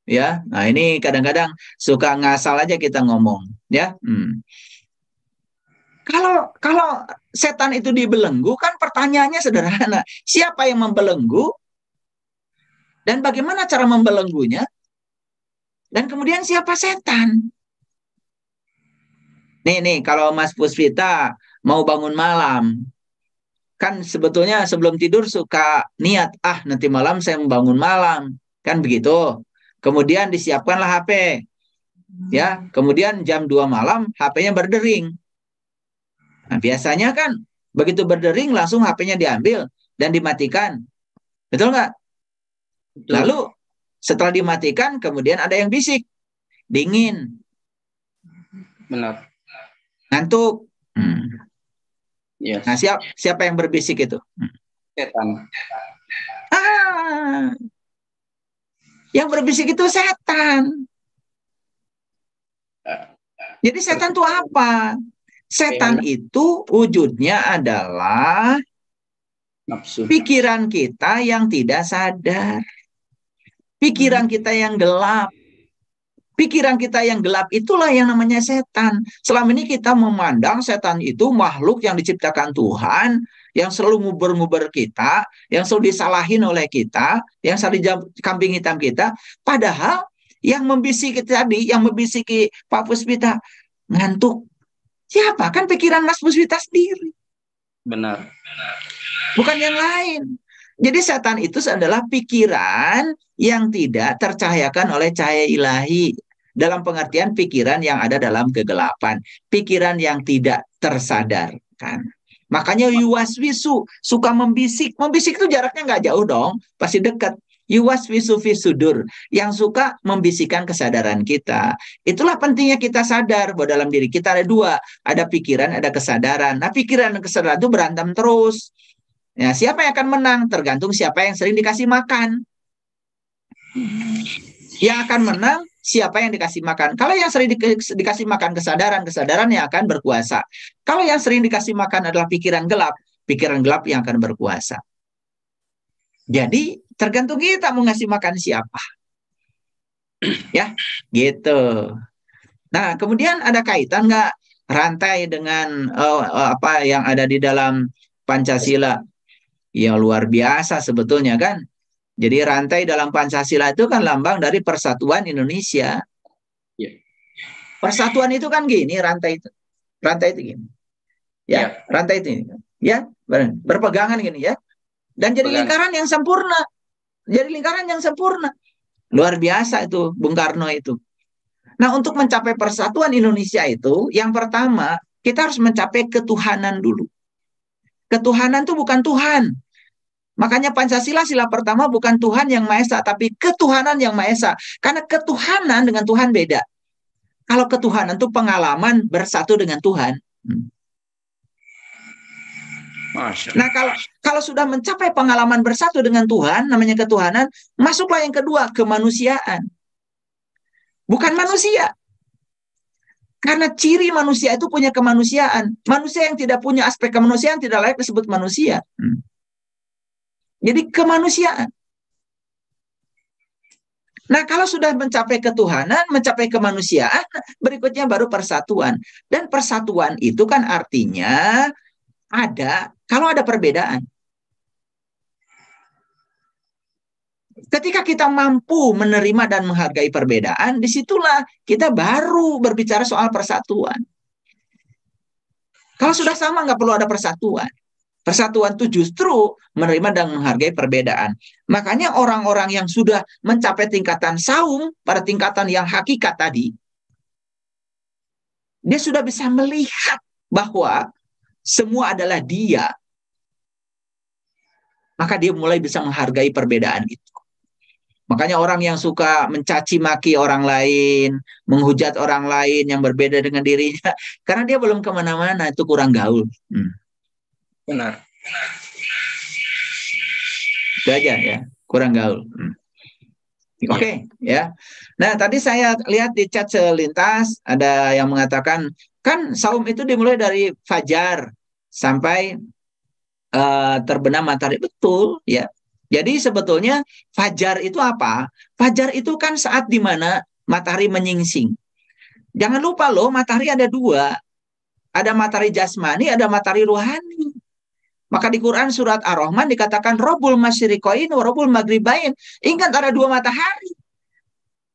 ya. Nah, ini kadang-kadang suka ngasal aja kita ngomong ya. Hmm. Kalau kalau setan itu dibelenggu kan pertanyaannya sederhana. Siapa yang membelenggu? Dan bagaimana cara membelenggunya? Dan kemudian siapa setan? Nih nih kalau Mas Puspita mau bangun malam kan sebetulnya sebelum tidur suka niat ah nanti malam saya membangun malam kan begitu. Kemudian disiapkanlah HP. Ya, kemudian jam 2 malam HP-nya berdering Nah, biasanya kan begitu berdering langsung HP-nya diambil dan dimatikan. Betul nggak? Lalu setelah dimatikan kemudian ada yang bisik. Dingin. Benar. Ngantuk. Hmm. Yes. Nah, siap, siapa yang berbisik itu? Hmm. Setan. Ah. Yang berbisik itu setan. Eh. Jadi setan itu apa? Setan iya. itu wujudnya adalah nafsu. Pikiran kita yang tidak sadar. Pikiran hmm. kita yang gelap. Pikiran kita yang gelap itulah yang namanya setan. Selama ini kita memandang setan itu makhluk yang diciptakan Tuhan, yang selalu nguber-nguber kita, yang selalu disalahin oleh kita, yang selalu jam, kambing hitam kita. Padahal yang membisiki tadi, yang membisiki Pak Puspita, ngantuk, Siapa? Kan pikiran Mas Buswita sendiri. Benar. Bukan yang lain. Jadi setan itu adalah pikiran yang tidak tercahayakan oleh cahaya ilahi. Dalam pengertian pikiran yang ada dalam kegelapan. Pikiran yang tidak tersadarkan. Makanya yuwaswisu suka membisik. Membisik itu jaraknya nggak jauh dong. Pasti dekat. Yuwas visufi sudur yang suka membisikkan kesadaran kita. Itulah pentingnya kita sadar bahwa dalam diri kita ada dua, ada pikiran, ada kesadaran. Nah, pikiran dan kesadaran itu berantem terus. Ya, siapa yang akan menang tergantung siapa yang sering dikasih makan. Yang akan menang siapa yang dikasih makan. Kalau yang sering di, dikasih makan kesadaran, kesadaran yang akan berkuasa. Kalau yang sering dikasih makan adalah pikiran gelap, pikiran gelap yang akan berkuasa. Jadi tergantung kita mau ngasih makan siapa. ya, gitu. Nah, kemudian ada kaitan nggak rantai dengan uh, apa yang ada di dalam Pancasila? Ya luar biasa sebetulnya kan. Jadi rantai dalam Pancasila itu kan lambang dari persatuan Indonesia. Ya. Persatuan itu kan gini rantai itu. Rantai itu gini. Ya, ya. rantai itu. Gini. Ya, berpegangan gini ya dan jadi Bukan. lingkaran yang sempurna. Jadi lingkaran yang sempurna. Luar biasa itu Bung Karno itu. Nah, untuk mencapai persatuan Indonesia itu, yang pertama, kita harus mencapai ketuhanan dulu. Ketuhanan itu bukan Tuhan. Makanya Pancasila sila pertama bukan Tuhan yang Maha Esa, tapi ketuhanan yang Maha Esa. Karena ketuhanan dengan Tuhan beda. Kalau ketuhanan itu pengalaman bersatu dengan Tuhan. Hmm, Nah kalau kalau sudah mencapai pengalaman bersatu dengan Tuhan, namanya ketuhanan, masuklah yang kedua kemanusiaan. Bukan manusia, karena ciri manusia itu punya kemanusiaan. Manusia yang tidak punya aspek kemanusiaan tidak layak disebut manusia. Hmm. Jadi kemanusiaan. Nah, kalau sudah mencapai ketuhanan, mencapai kemanusiaan, berikutnya baru persatuan. Dan persatuan itu kan artinya ada kalau ada perbedaan. Ketika kita mampu menerima dan menghargai perbedaan, disitulah kita baru berbicara soal persatuan. Kalau sudah sama, nggak perlu ada persatuan. Persatuan itu justru menerima dan menghargai perbedaan. Makanya orang-orang yang sudah mencapai tingkatan saum pada tingkatan yang hakikat tadi, dia sudah bisa melihat bahwa semua adalah dia, maka dia mulai bisa menghargai perbedaan itu. Makanya orang yang suka mencaci maki orang lain, menghujat orang lain yang berbeda dengan dirinya, karena dia belum kemana-mana itu kurang gaul. Hmm. Benar. Itu aja ya, kurang gaul. Hmm. Iya. Oke, okay, ya. Nah, tadi saya lihat di chat selintas ada yang mengatakan Kan saum itu dimulai dari fajar sampai uh, terbenam matahari. Betul, ya. Jadi sebetulnya fajar itu apa? Fajar itu kan saat dimana matahari menyingsing. Jangan lupa loh, matahari ada dua. Ada matahari jasmani, ada matahari ruhani. Maka di Quran surat Ar-Rahman dikatakan Robul Masyrikoin, Robul Magribain. Ingat ada dua matahari.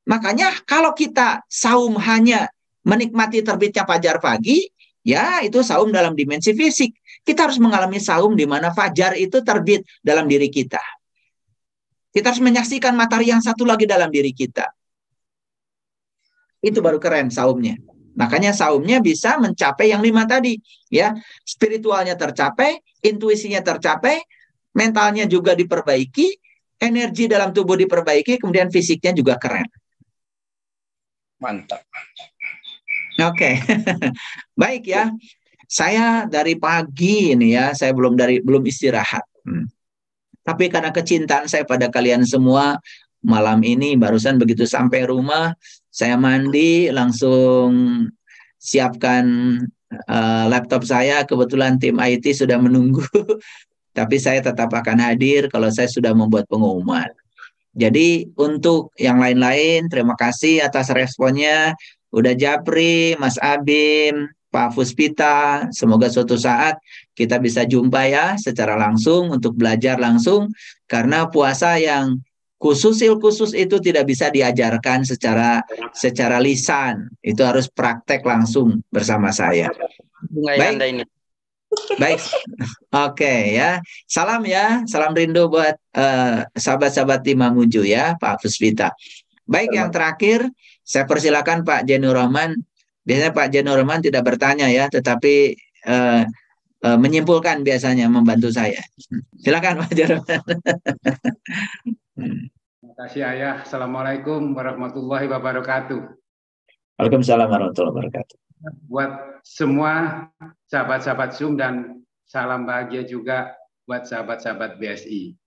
Makanya kalau kita saum hanya menikmati terbitnya fajar pagi, ya itu saum dalam dimensi fisik. Kita harus mengalami saum di mana fajar itu terbit dalam diri kita. Kita harus menyaksikan matahari yang satu lagi dalam diri kita. Itu baru keren saumnya. Makanya saumnya bisa mencapai yang lima tadi, ya. Spiritualnya tercapai, intuisinya tercapai, mentalnya juga diperbaiki, energi dalam tubuh diperbaiki, kemudian fisiknya juga keren. Mantap. Oke, okay. baik ya. Saya dari pagi ini ya, saya belum dari belum istirahat. Hmm. Tapi karena kecintaan saya pada kalian semua, malam ini barusan begitu sampai rumah, saya mandi langsung siapkan uh, laptop saya. Kebetulan tim IT sudah menunggu, tapi saya tetap akan hadir kalau saya sudah membuat pengumuman. Jadi untuk yang lain-lain, terima kasih atas responnya udah Japri, Mas Abim, Pak Fuspita, Semoga suatu saat kita bisa jumpa ya secara langsung untuk belajar langsung karena puasa yang khusus il khusus itu tidak bisa diajarkan secara secara lisan. Itu harus praktek langsung bersama saya. Baik. Ini. Baik, oke okay, ya. Salam ya, salam rindu buat eh, sahabat-sahabat uh, Timamuju ya, Pak Fuspita. Baik, Selamat. yang terakhir saya persilakan Pak Jenur Rahman. Biasanya Pak Jenur Rahman tidak bertanya ya, tetapi uh, uh, menyimpulkan biasanya membantu saya. Silakan Pak Jenur Rahman. Terima kasih Ayah. Assalamualaikum warahmatullahi wabarakatuh. Waalaikumsalam warahmatullahi wabarakatuh. Buat semua sahabat-sahabat Zoom dan salam bahagia juga buat sahabat-sahabat BSI.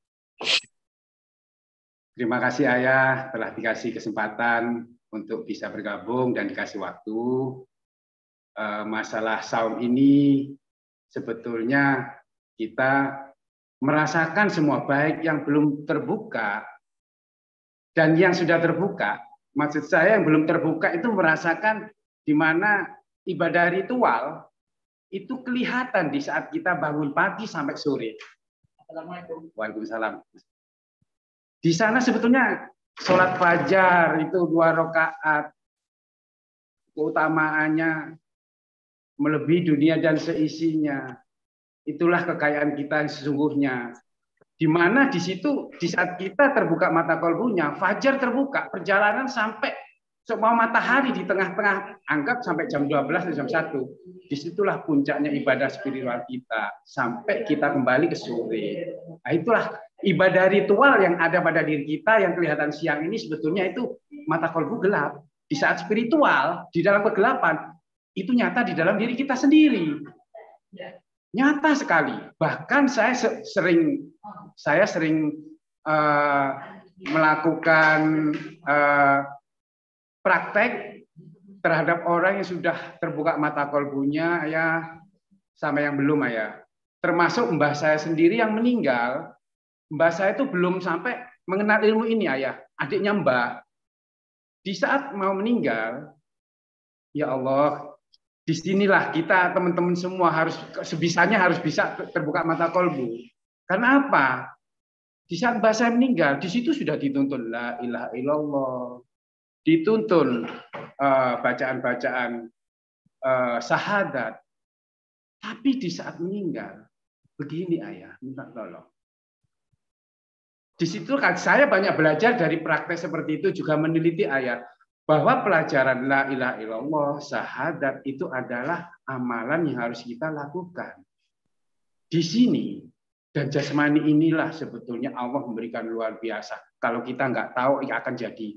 Terima kasih Ayah telah dikasih kesempatan untuk bisa bergabung dan dikasih waktu. Eh, masalah saum ini sebetulnya kita merasakan semua baik yang belum terbuka dan yang sudah terbuka. Maksud saya yang belum terbuka itu merasakan di mana ibadah ritual itu kelihatan di saat kita bangun pagi sampai sore. Assalamualaikum. Waalaikumsalam. Di sana sebetulnya sholat fajar itu dua rakaat keutamaannya melebihi dunia dan seisinya. Itulah kekayaan kita yang sesungguhnya. Di mana di situ di saat kita terbuka mata kolbunya, fajar terbuka, perjalanan sampai semua matahari di tengah-tengah anggap sampai jam 12 atau jam 1. Disitulah puncaknya ibadah spiritual kita sampai kita kembali ke sore. Nah, itulah ibadah ritual yang ada pada diri kita yang kelihatan siang ini sebetulnya itu mata kolbu gelap. Di saat spiritual, di dalam kegelapan, itu nyata di dalam diri kita sendiri. Ya. Nyata sekali. Bahkan saya sering saya sering uh, melakukan uh, praktek terhadap orang yang sudah terbuka mata kolbunya ya sama yang belum ya. Termasuk mbah saya sendiri yang meninggal Mbak saya itu belum sampai mengenal ilmu ini ayah, adiknya Mbak. Di saat mau meninggal, ya Allah, di sinilah kita teman-teman semua harus sebisanya harus bisa terbuka mata kolbu. Karena apa? Di saat Mbak saya meninggal, di situ sudah dituntun la ilaha illallah, dituntun bacaan eh, bacaan-bacaan uh, eh, sahadat. Tapi di saat meninggal, begini ayah, minta tolong di situ kan saya banyak belajar dari praktek seperti itu juga meneliti ayat bahwa pelajaran la ilaha illallah syahadat itu adalah amalan yang harus kita lakukan. Di sini dan jasmani inilah sebetulnya Allah memberikan luar biasa. Kalau kita nggak tahu ya akan jadi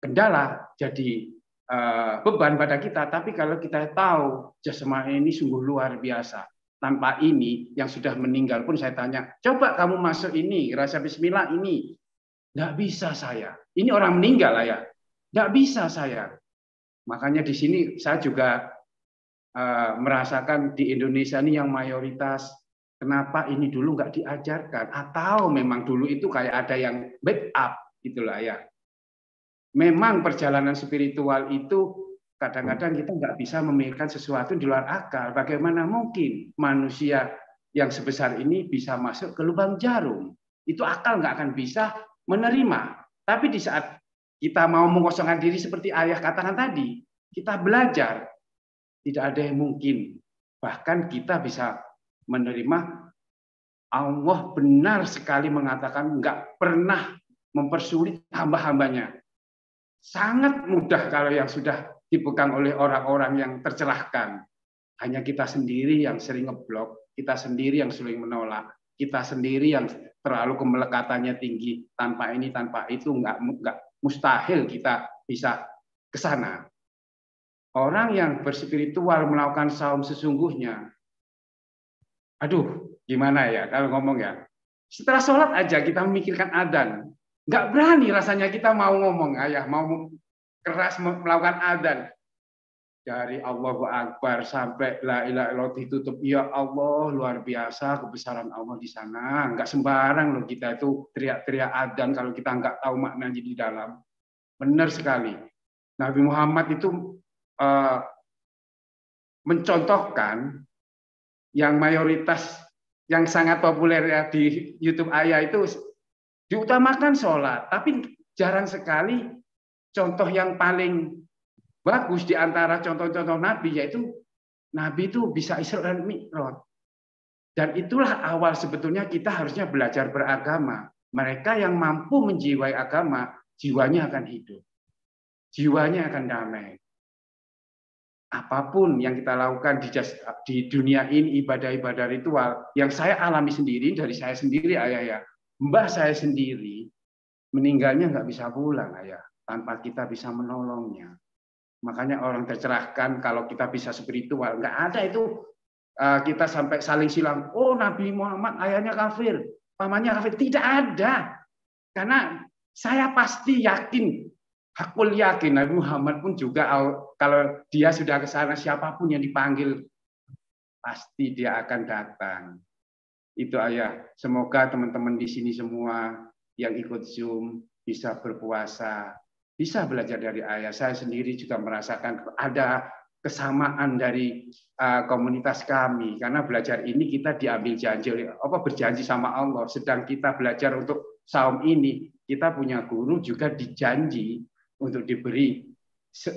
kendala, jadi eh, beban pada kita. Tapi kalau kita tahu jasmani ini sungguh luar biasa tanpa ini yang sudah meninggal pun saya tanya, coba kamu masuk ini, rasa bismillah ini. Nggak bisa saya. Ini orang meninggal lah ya. Nggak bisa saya. Makanya di sini saya juga uh, merasakan di Indonesia ini yang mayoritas kenapa ini dulu nggak diajarkan atau memang dulu itu kayak ada yang backup gitulah ya. Memang perjalanan spiritual itu Kadang-kadang kita nggak bisa memikirkan sesuatu di luar akal. Bagaimana mungkin manusia yang sebesar ini bisa masuk ke lubang jarum? Itu akal nggak akan bisa menerima. Tapi di saat kita mau mengosongkan diri seperti ayah katakan tadi, kita belajar. Tidak ada yang mungkin. Bahkan kita bisa menerima Allah benar sekali mengatakan nggak pernah mempersulit hamba-hambanya. Sangat mudah kalau yang sudah dipegang oleh orang-orang yang tercerahkan. Hanya kita sendiri yang sering ngeblok, kita sendiri yang sering menolak, kita sendiri yang terlalu kemelekatannya tinggi. Tanpa ini, tanpa itu, nggak, nggak mustahil kita bisa ke sana. Orang yang berspiritual melakukan saum sesungguhnya, aduh, gimana ya kalau ngomong ya. Setelah sholat aja kita memikirkan adan. Nggak berani rasanya kita mau ngomong, ayah mau keras melakukan adzan dari Allahu Akbar sampai la ilaha illallah ditutup ya Allah luar biasa kebesaran Allah di sana nggak sembarang loh kita itu teriak-teriak adzan kalau kita nggak tahu makna di dalam benar sekali Nabi Muhammad itu uh, mencontohkan yang mayoritas yang sangat populer ya di YouTube Ayah itu diutamakan sholat tapi jarang sekali contoh yang paling bagus di antara contoh-contoh Nabi yaitu Nabi itu bisa Isra dan Mi'raj. Dan itulah awal sebetulnya kita harusnya belajar beragama. Mereka yang mampu menjiwai agama, jiwanya akan hidup. Jiwanya akan damai. Apapun yang kita lakukan di, di dunia ini, ibadah-ibadah ritual, yang saya alami sendiri, dari saya sendiri, ayah ya, mbah saya sendiri, meninggalnya nggak bisa pulang, ayah tanpa kita bisa menolongnya. Makanya orang tercerahkan kalau kita bisa spiritual. Nggak ada itu eh, kita sampai saling silang. Oh Nabi Muhammad ayahnya kafir, pamannya kafir. Tidak ada. Karena saya pasti yakin, hakul yakin Nabi Muhammad pun juga kalau dia sudah ke sana siapapun yang dipanggil pasti dia akan datang. Itu ayah. Semoga teman-teman di sini semua yang ikut Zoom bisa berpuasa bisa belajar dari ayah. Saya sendiri juga merasakan ada kesamaan dari uh, komunitas kami karena belajar ini kita diambil janji apa berjanji sama Allah sedang kita belajar untuk saum ini kita punya guru juga dijanji untuk diberi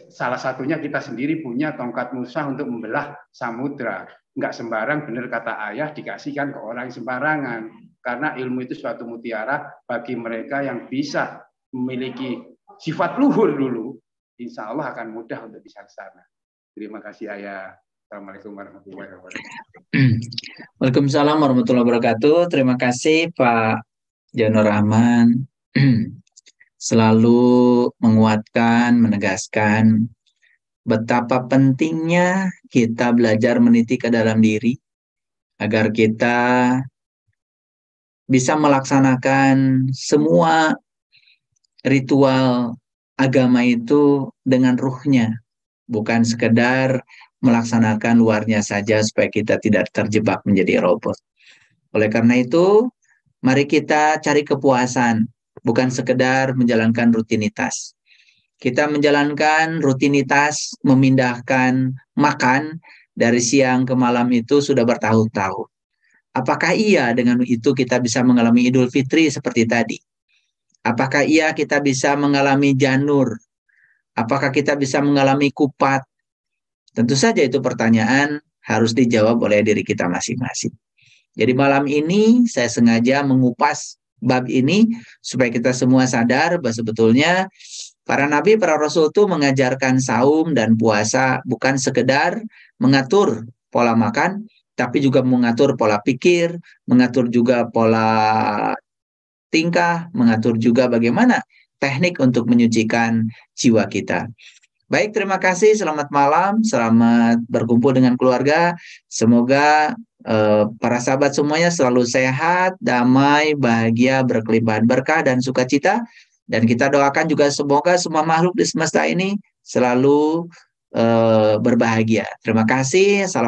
salah satunya kita sendiri punya tongkat Musa untuk membelah samudra nggak sembarang benar kata ayah dikasihkan ke orang sembarangan karena ilmu itu suatu mutiara bagi mereka yang bisa memiliki sifat luhur dulu, insya Allah akan mudah untuk bisa ke sana. Terima kasih ayah. Assalamualaikum warahmatullahi wabarakatuh. Waalaikumsalam warahmatullahi wabarakatuh. Terima kasih Pak Janur Rahman. Selalu menguatkan, menegaskan betapa pentingnya kita belajar meniti ke dalam diri agar kita bisa melaksanakan semua ritual agama itu dengan ruhnya, bukan sekedar melaksanakan luarnya saja supaya kita tidak terjebak menjadi robot. Oleh karena itu, mari kita cari kepuasan, bukan sekedar menjalankan rutinitas. Kita menjalankan rutinitas memindahkan makan dari siang ke malam itu sudah bertahun-tahun. Apakah iya dengan itu kita bisa mengalami Idul Fitri seperti tadi? Apakah ia kita bisa mengalami janur? Apakah kita bisa mengalami kupat? Tentu saja itu pertanyaan harus dijawab oleh diri kita masing-masing. Jadi malam ini saya sengaja mengupas bab ini supaya kita semua sadar bahwa sebetulnya para nabi, para rasul itu mengajarkan saum dan puasa bukan sekedar mengatur pola makan, tapi juga mengatur pola pikir, mengatur juga pola tingkah, mengatur juga bagaimana teknik untuk menyucikan jiwa kita. Baik, terima kasih. Selamat malam, selamat berkumpul dengan keluarga. Semoga eh, para sahabat semuanya selalu sehat, damai, bahagia, berkelimpahan berkah dan sukacita. Dan kita doakan juga semoga semua makhluk di semesta ini selalu eh, berbahagia. Terima kasih. Salam